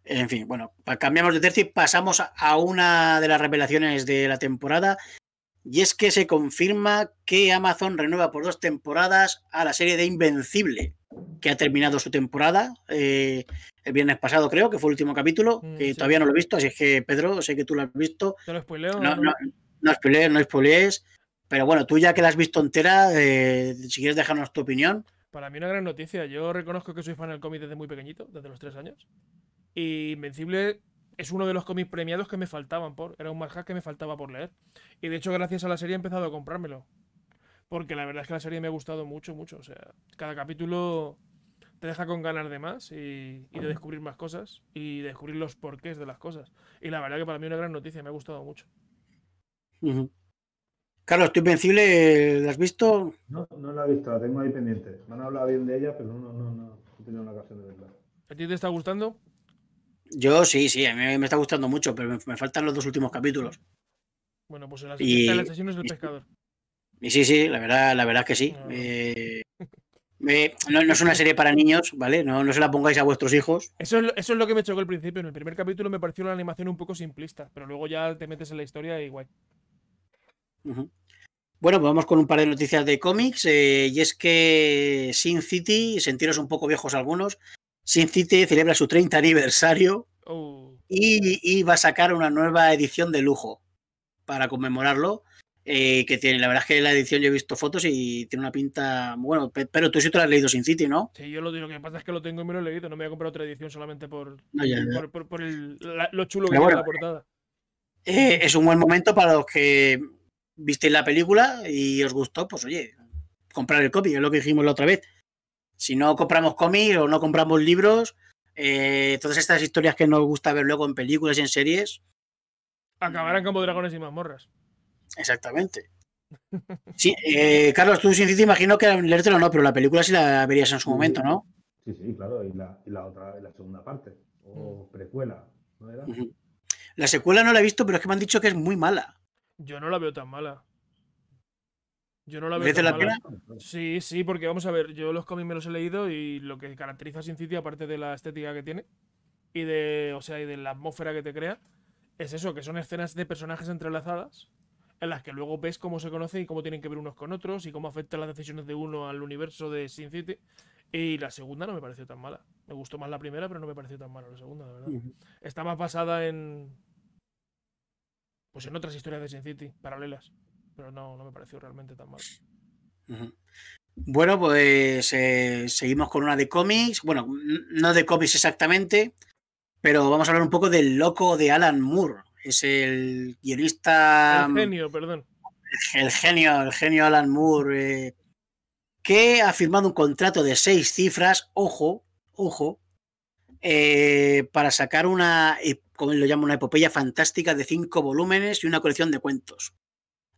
En fin, bueno, cambiamos de tercio y pasamos a una de las revelaciones de la temporada. Y es que se confirma que Amazon renueva por dos temporadas a la serie de Invencible, que ha terminado su temporada eh, el viernes pasado, creo, que fue el último capítulo, mm, todavía no lo he visto, así es que Pedro, sé que tú lo has visto. no lo spoileo. No, no, no spoilees, no spoilees. Pero bueno, tú ya que la has visto entera, eh, si quieres dejarnos tu opinión. Para mí una gran noticia. Yo reconozco que soy fan del cómic desde muy pequeñito, desde los tres años. Y Invencible es uno de los cómics premiados que me faltaban por. Era un manhack que me faltaba por leer. Y de hecho, gracias a la serie he empezado a comprármelo. Porque la verdad es que la serie me ha gustado mucho, mucho. O sea, cada capítulo te deja con ganas de más y, de descubrir más cosas y de descubrir los porqués de las cosas. Y la verdad que para mí es una gran noticia, me ha gustado mucho. Carlos, ¿tú Invencible eh, la has visto? No, no la he visto, la tengo ahí pendiente. Me han hablado bien de ella, pero no, no, no, no he tenido una ocasión de verla. ¿A ti te está gustando? Yo sí, sí, a mí me está gustando mucho, pero me, faltan los dos últimos capítulos. Bueno, pues el, y, el pescador. Y sí, sí, la verdad, la verdad es que sí. Ah, eh, no. es una serie para niños, ¿vale? No, se la pongáis a vuestros hijos. Eso es, lo, que me chocó al principio. En el primer capítulo me pareció una animación un poco simplista, pero luego ya te metes en la historia y guay. Bueno, pues vamos con un par de noticias de cómics. Eh, y es que Sin City, sentiros un poco viejos algunos, sin City celebra su 30 aniversario oh. y, va a sacar una nueva edición de lujo para conmemorarlo. Eh, que tiene, la verdad es que la edición yo he visto fotos y tiene una pinta. Bueno, pero tú sí te la has leído Sin City, ¿no? Sí, yo lo, lo que pasa es que lo tengo y me leído. No me voy a comprar otra edición solamente por, el, lo chulo que la portada. Eh, es un buen momento para los que visteis la película y os gustó, pues oye, comprar el copy, es lo que dijimos la otra vez si no compramos cómics o no compramos libros, eh, todas estas historias que nos gusta ver luego en películas y en series. Acabarán como dragones y mazmorras. Exactamente. Sí, eh, Carlos, tú sin te imagino que leértelo no, pero la película sí la verías en su momento, ¿no? Sí, sí, claro, y la, la segunda parte, o mm. precuela, ¿no era? La secuela no la he visto, pero es que me han dicho que es muy mala. Yo no la veo tan mala. Yo no la veo. Sí, sí, porque vamos a ver, yo los cómics me los he leído y lo que caracteriza a Sin City, aparte de la estética que tiene y de, o sea, y de la atmósfera que te crea, es eso, que son escenas de personajes entrelazadas en las que luego ves cómo se conocen y cómo tienen que ver unos con otros y cómo afectan las decisiones de uno al universo de Sin City. Y la segunda no me pareció tan mala. Me gustó más la primera, pero no me pareció tan mala la segunda, la verdad. Está más basada en. Pues en otras historias de Sin City, paralelas pero no, no me pareció realmente tan mal. Bueno, pues eh, seguimos con una de cómics. Bueno, no de cómics exactamente, pero vamos a hablar un poco del loco de Alan Moore. Es el guionista. El mm, genio, perdón. El genio, el genio Alan Moore, eh, que ha firmado un contrato de seis cifras, ojo, ojo, eh, para sacar una, como lo llamo, una epopeya fantástica de cinco volúmenes y una colección de cuentos.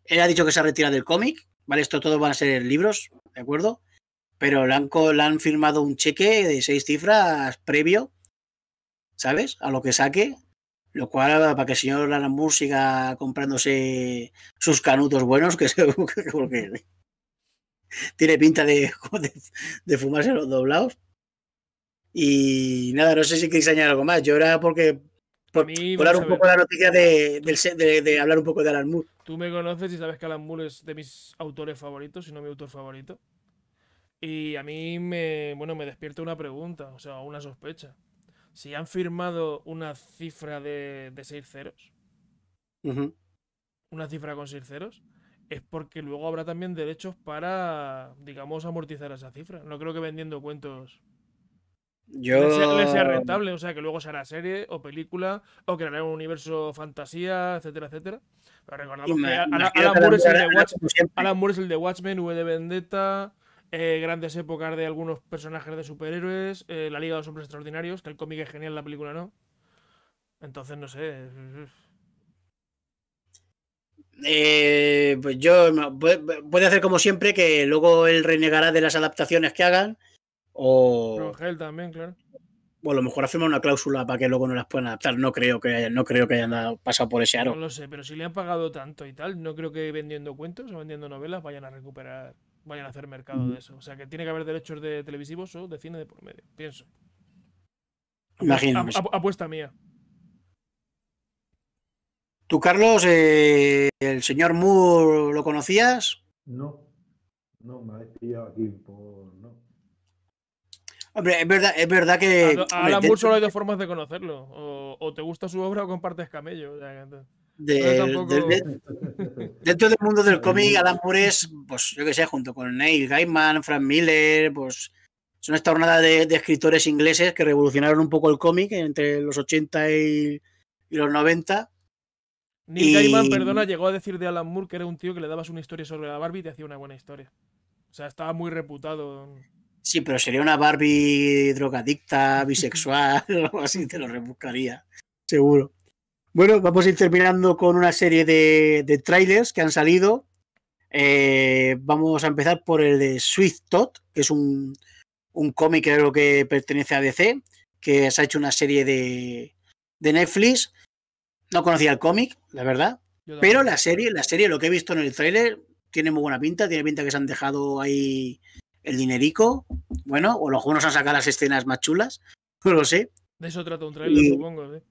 Él ha dicho que se ha retirado del cómic, ¿vale? Esto todo van a ser libros, ¿de acuerdo? Pero le han, firmado un cheque de seis cifras previo, ¿sabes? A lo que saque, lo cual para que el señor Alan siga comprándose sus canutos buenos, que (laughs) se tiene pinta (laughs) de, fumarse los doblados. Y nada, no sé si queréis añadir algo más. Yo era porque por, hablar un poco la noticia de, de, hablar un poco de Alan Moore. Tú me conoces y sabes que Alan Moore es de mis autores favoritos, si no mi autor favorito. Y a mí me, bueno, me despierta una pregunta, o sea, una sospecha. Si han firmado una cifra de, de seis ceros, una cifra con seis ceros, es porque luego habrá también derechos para, digamos, amortizar esa cifra. No creo que vendiendo cuentos yo... Le sea, rentable, o sea, que luego se hará serie o película o creará un universo fantasía, etcétera, etcétera. Pero recordamos que Alan, Moore es el de Watchmen, V de Vendetta, eh, grandes épocas de algunos personajes de superhéroes, eh, La Liga de los Hombres Extraordinarios, que el cómic es genial, la película no. Entonces, no sé. Eh, pues yo puede hacer como siempre que luego él renegará de las adaptaciones que hagan o, también, claro. O a lo mejor hacemos una cláusula para que luego no las puedan adaptar. No creo que hayan, no creo que hayan pasado por ese aro. No lo sé, pero si le han pagado tanto y tal, no creo que vendiendo cuentos o vendiendo novelas vayan a recuperar, vayan a hacer mercado de eso. O sea que tiene que haber derechos de televisivos o de cine de por medio, pienso. Imagino. apuesta mía. ¿Tú, Carlos, eh, el señor Moore lo conocías? No, no, me ha pillado aquí por Hombre, es verdad, es verdad que. Alan Moore solo hay dos formas de conocerlo. O, te gusta su obra o compartes camello. dentro del mundo del cómic, Alan Moore es, pues, yo que sé, junto con Neil Gaiman, Frank Miller, pues. Son esta jornada de, escritores ingleses que revolucionaron un poco el cómic entre los 80 y, los 90. Neil Gaiman, perdona, llegó a decir de Alan Moore que era un tío que le dabas una historia sobre la Barbie y te hacía una buena historia. O sea, estaba muy reputado. Sí, pero sería una Barbie drogadicta, bisexual, (laughs) o así, te lo rebuscaría, seguro. Bueno, vamos a ir terminando con una serie de, trailers que han salido. Eh, vamos a empezar por el de Swift Todd, que es un, cómic creo que pertenece a DC, que se ha hecho una serie de, de Netflix. No conocía el cómic, la verdad. Pero la serie, la serie, lo que he visto en el trailer, tiene muy buena pinta. Tiene pinta que se han dejado ahí el dinerico, bueno, o los juegos han sacado las escenas más chulas, no lo sé. De eso trata un trailer, supongo. ¿eh?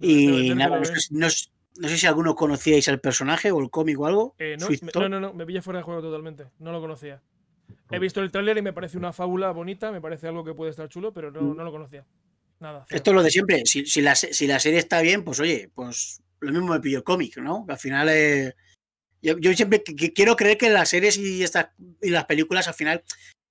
y este nada, no, sé si alguno conocíais al personaje o el cómic o algo. Eh, no, no, no, me pilla fuera de juego totalmente, no lo conocía. He oh. visto el tráiler y me parece una fábula bonita, me parece algo que puede estar chulo, pero no, mm. lo conocía. Nada. Esto es lo de siempre. Si, la, serie está bien, pues oye, pues lo mismo me pillo el cómic, ¿no? Al final es... Yo, siempre quiero creer que las series y, estas, y las películas al final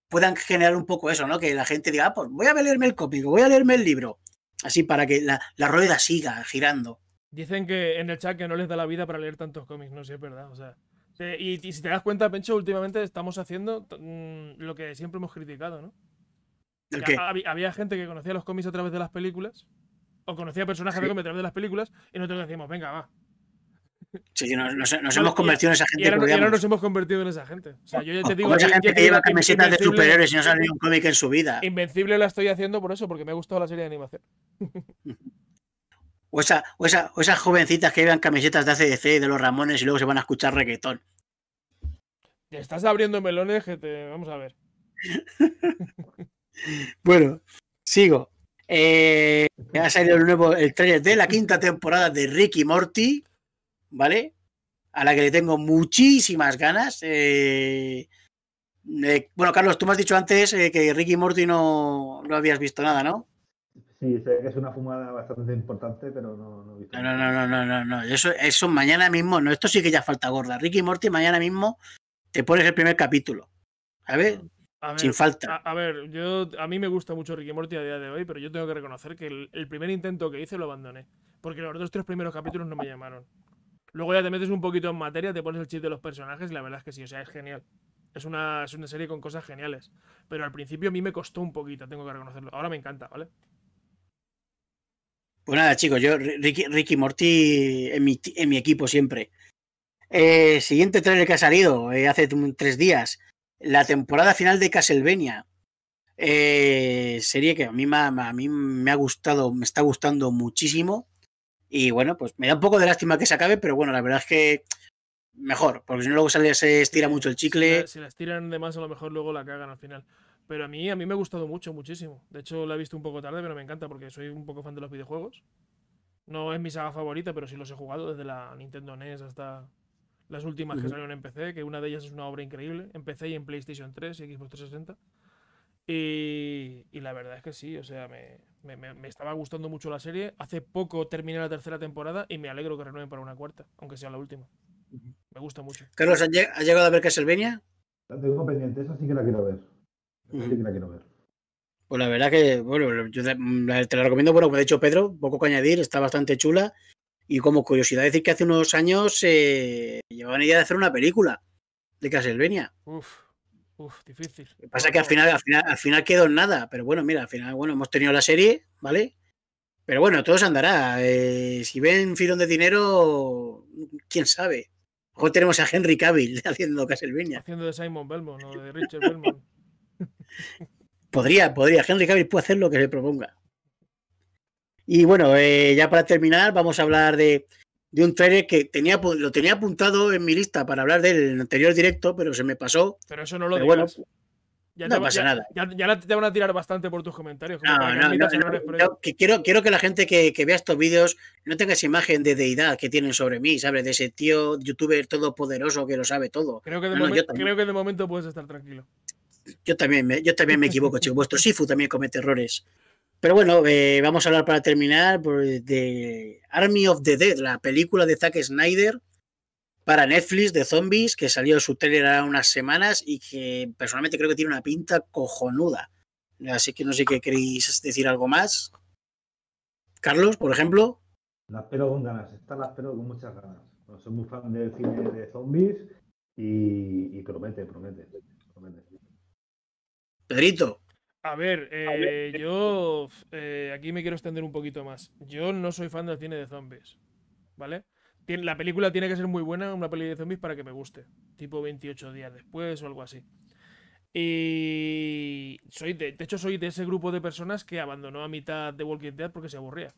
puedan generar un poco eso, ¿no? Que la gente diga, ah, pues voy a leerme el cómic, voy a leerme el libro. Así para que la, rueda siga girando. Dicen que en el chat que no les da la vida para leer tantos cómics, no sé, es verdad. O sea, y, si te das cuenta, Pencho, últimamente estamos haciendo mm, lo que siempre hemos criticado, ¿no? Había, gente que conocía los cómics a través de las películas, o conocía personajes de cómics a través de las películas, y nosotros decimos, venga, va, nos, hemos convertido en esa gente. Y ahora, nos hemos convertido en esa gente. O sea, yo ya te digo. esa gente que lleva camisetas de superhéroes y no sale un cómic en su vida. Invencible la estoy haciendo por eso, porque me ha gustado la serie de animación. (laughs) O, esas jovencitas que llevan camisetas de ACDC de los Ramones y luego se van a escuchar reggaetón. estás abriendo melones Vamos a ver. (laughs) bueno, sigo. Eh, ha salido el nuevo el trailer de la quinta temporada de Ricky Morty. ¿vale? A la que le tengo muchísimas ganas. Eh, eh, bueno, Carlos, tú me has dicho antes eh, que Ricky Morty no, habías visto nada, ¿no? Sí, sé que es una fumada bastante importante, pero no, lo he visto. No, no, no, no, no, Eso, eso mañana mismo, no, esto sí que ya falta gorda. Ricky Morty, mañana mismo te pones el primer capítulo. ¿Sabes? A ver, Sin falta. A, ver, yo a mí me gusta mucho Ricky Morty a día de hoy, pero yo tengo que reconocer que el, el primer intento que hice lo abandoné. Porque los dos tres primeros capítulos no me llamaron. Luego ya te metes un poquito en materia, te pones el chip de los personajes la verdad es que sí, o sea, es genial. Es una, es una serie con cosas geniales. Pero al principio a mí me costó un poquito, tengo que reconocerlo. Ahora me encanta, ¿vale? Pues nada, chicos, yo, Ricky, Morty en mi, equipo siempre. Eh, siguiente trailer que ha salido eh, hace tres días. La temporada final de Castlevania. Eh, serie que a mí, a mí me ha gustado, me está gustando muchísimo. Y bueno, pues me da un poco de lástima que se acabe, pero bueno, la verdad es que mejor, porque si no luego sale, se estira mucho el chicle. Si la, estiran de más, a lo mejor luego la cagan al final. Pero a mí, a mí me ha gustado mucho, muchísimo. De hecho, la he visto un poco tarde, pero me encanta porque soy un poco fan de los videojuegos. No es mi saga favorita, pero sí los he jugado desde la Nintendo NES hasta las últimas que salieron en PC, que una de ellas es una obra increíble. Empecé y en PlayStation 3 y Xbox 360. y la verdad es que sí, o sea, me, me, estaba gustando mucho la serie. Hace poco terminé la tercera temporada y me alegro que renueven para una cuarta, aunque sea la última. Me gusta mucho. Carlos, ¿has llegado a ver Castlevania? La tengo pendiente, esa sí que la quiero ver. la Pues la verdad que, bueno, yo mm, te la recomiendo. Bueno, como ha dicho Pedro, poco que añadir, está bastante chula. Y como curiosidad, decir que hace unos años eh, llevaban idea de hacer una película de Castlevania. Uf difícil. Lo pasa que al final, al final, al final quedó nada, pero bueno, mira, al final, bueno, hemos tenido la serie, ¿vale? Pero bueno, todo se andará. Eh, si ven filón de dinero, quién sabe. Ojo tenemos a Henry Cavill (laughs) haciendo Castlevania. Haciendo de Simon Belmont (laughs) (laughs) podría, podría. Henry Cavill puede hacer lo que se proponga. Y bueno, eh, ya para terminar, vamos a hablar de de un trailer que tenía, lo tenía apuntado en mi lista para hablar del anterior directo, pero se me pasó. Pero eso no lo ya no pasa nada. Ya, te van a tirar bastante por tus comentarios. quiero, quiero que la gente que, vea estos vídeos no tenga esa imagen de deidad que tienen sobre mí, ¿sabes? De ese tío youtuber todopoderoso que lo sabe todo. Creo que de, momento puedes estar tranquilo. Yo también yo también me (laughs) equivoco, chicos. Vuestro Sifu también comete errores. Pero bueno, eh, vamos a hablar para terminar pues, de Army of the Dead, la película de Zack Snyder para Netflix de zombies que salió su trailer hace unas semanas y que personalmente creo que tiene una pinta cojonuda. Así que no sé qué queréis decir algo más. Carlos, por ejemplo. La espero con ganas, están la espero con muchas ganas. soy muy fan del cine de zombies y, promete, promete. Pedrito. A ver, eh, eh, yo eh, aquí me quiero extender un poquito más. Yo no soy fan del cine de zombies, ¿vale? La película tiene que ser muy buena, una peli de zombies, para que me guste. Tipo 28 días después o algo así. Y soy de, de hecho soy de ese grupo de personas que abandonó a mitad de Walking Dead porque se aburría.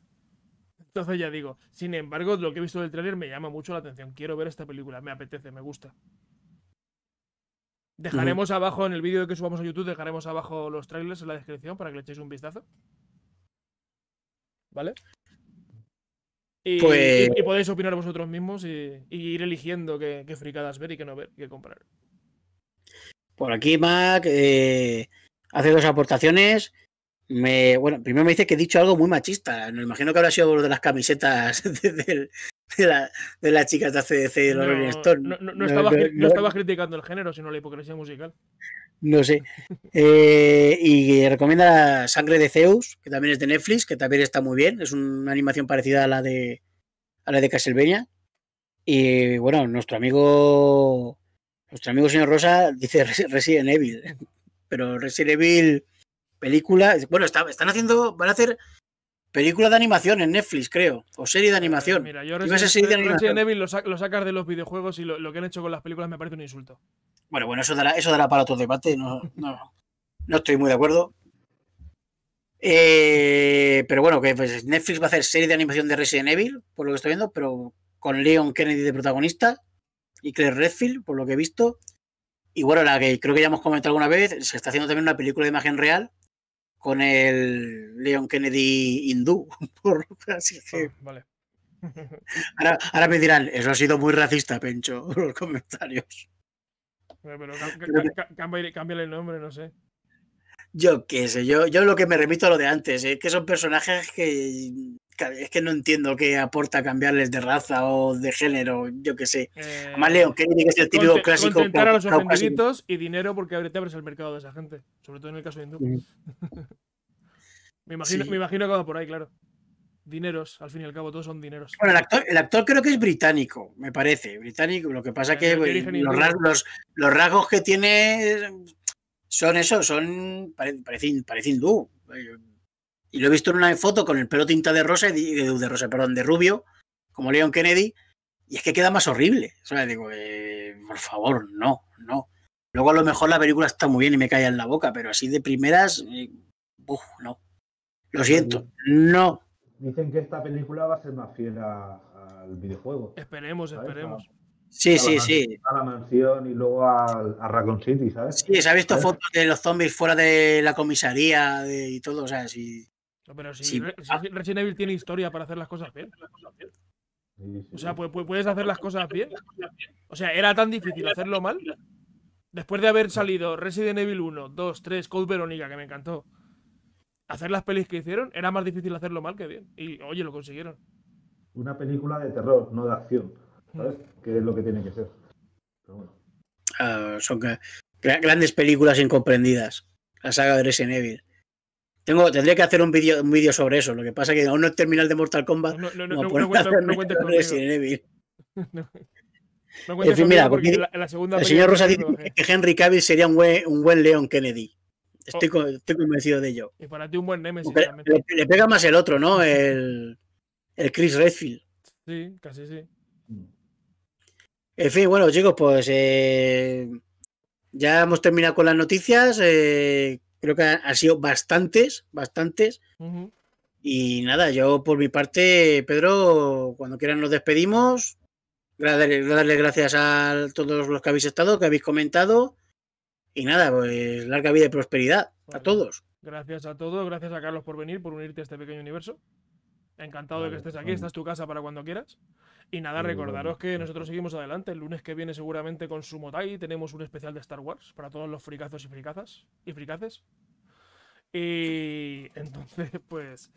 Entonces ya digo, sin embargo, lo que he visto del tráiler me llama mucho la atención. Quiero ver esta película, me apetece, me gusta. Dejaremos abajo en el vídeo que subamos a YouTube, dejaremos abajo los trailers en la descripción para que le echéis un vistazo. ¿Vale? Y, pues- podéis opinar vosotros mismos y, ir eligiendo qué, fricadas ver y qué no ver, qué comprar. Por aquí, Mac eh, hace dos aportaciones. Me, bueno, primero me dice que he dicho algo muy machista. Me imagino que habrá sido lo de las camisetas (laughs) del... (laughs) de, las chicas de ACDC y de no, No, estaba criticando el género, sino la hipocresía musical. No sé. (laughs) Eh, y recomienda Sangre de Zeus, que también es de Netflix, que también está muy bien. Es una animación parecida a la de, a la de Castlevania. Y bueno, nuestro amigo, nuestro amigo señor Rosa dice (laughs) Resident Evil. Pero Resident Evil película. Bueno, están haciendo, van a hacer Película de animación en Netflix, creo. O serie de eh, animación. Mira, yo Resident, de Evil lo, sacas de los videojuegos y lo, que han hecho con las películas me parece un insulto. Bueno, bueno, eso dará, eso dará para otro debate. No, no, no estoy muy de acuerdo. Eh, pero bueno, que pues, Netflix va a hacer serie de animación de Resident Evil, por lo que estoy viendo, pero con Leon Kennedy de protagonista y Claire Redfield, por lo que he visto. Y bueno, la que creo que ya hemos comentado alguna vez, se está haciendo también una película de imagen real con el Leon Kennedy hindú. (laughs) Por, así que... Ah, vale. (laughs) Ahora, me dirán, eso ha sido muy racista, Pencho, (laughs) los comentarios. Pero, pero, el nombre, no sé. Yo qué sé, yo, yo lo que me remito a lo de antes, es ¿eh? que son personajes que es que no entiendo qué aporta cambiarles de raza o de género, yo qué sé. Eh, que es el típico clásico. Contentar a los ofendiditos y dinero porque te abres el mercado de esa gente, sobre todo en el caso hindú. (laughs) me, imagino, me imagino que va por ahí, claro. Dineros, al fin y al cabo, todos son dineros. Bueno, el actor, creo que es británico, me parece. Británico, lo que pasa que eh, los, rasgos, los rasgos que tiene son eso, son. parece, parece hindú. Y lo he visto en una foto con el pelo tinta de rosa, eh, de, perdón, de rubio, como Leon Kennedy, y es que queda más horrible. O sea, digo, eh, por favor, no, no. Luego a lo mejor la película está muy bien y me cae en la boca, pero así de primeras, eh, no. Lo siento, no. Dicen que esta película va a ser más fiel al videojuego. Esperemos, esperemos. sí, sí, sí. A la mansión y luego a, Raccoon City, ¿sabes? Sí, se ha visto fotos de los zombies fuera de la comisaría y todo, o sea, sí pero si, Resident Evil tiene historia para hacer las cosas bien. O sea, pues, pues puedes hacer las cosas bien. O sea, era tan difícil hacerlo mal. Después de haber salido Resident Evil 1, 2, 3, Code Verónica, que me encantó. Hacer las pelis que hicieron era más difícil hacerlo mal que bien. Y oye, lo consiguieron. Una película de terror, no de acción. Mm. ¿Sabes? Que es lo que tiene que ser. Pero ah, son grandes películas incomprendidas. La saga de Resident Evil. Tengo, tendría que hacer un vídeo un vídeo sobre eso. Lo que pasa es que aún no es terminal de Mortal Kombat. No, no, no, (laughs) no, no cuento. cuentes Evil. en fin, mira, porque la, la segunda el señor Rosa dice que Henry Cavill sería un buen, un Leon Kennedy. Oh. Estoy, convencido de ello. Y para ti un buen Nemesis. Le, le, pega más el otro, ¿no? El, Chris Redfield. Sí, casi sí. En fin, bueno, chicos, pues eh, ya hemos terminado con las noticias. Eh, Creo que han sido bastantes, bastantes. Y nada, yo por mi parte, Pedro, cuando quieran nos despedimos. Darle, gracias a todos los que habéis estado, que habéis comentado. Y nada, pues larga vida y prosperidad a todos. Gracias a todos, gracias a Carlos por venir, por unirte a este pequeño universo. Encantado de que estés aquí, esta es tu casa para cuando quieras. Y nada, recordaros que nosotros seguimos adelante. El lunes que viene seguramente con Sumotai tenemos un especial de Star Wars para todos los fricazos y fricazas. Y fricaces. Y entonces, (laughs) pues...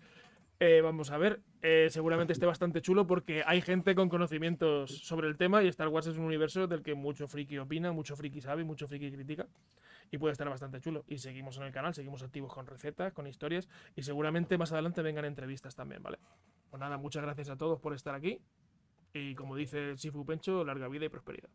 Eh, vamos a ver, eh, seguramente esté bastante chulo porque hay gente con conocimientos sobre el tema y Star Wars es un universo del que mucho friki opina, mucho friki sabe, mucho friki critica y puede estar bastante chulo. Y seguimos en el canal, seguimos activos con recetas, con historias y seguramente más adelante vengan entrevistas también, ¿vale? Pues nada, muchas gracias a todos por estar aquí y como dice Sifu Pencho, larga vida y prosperidad.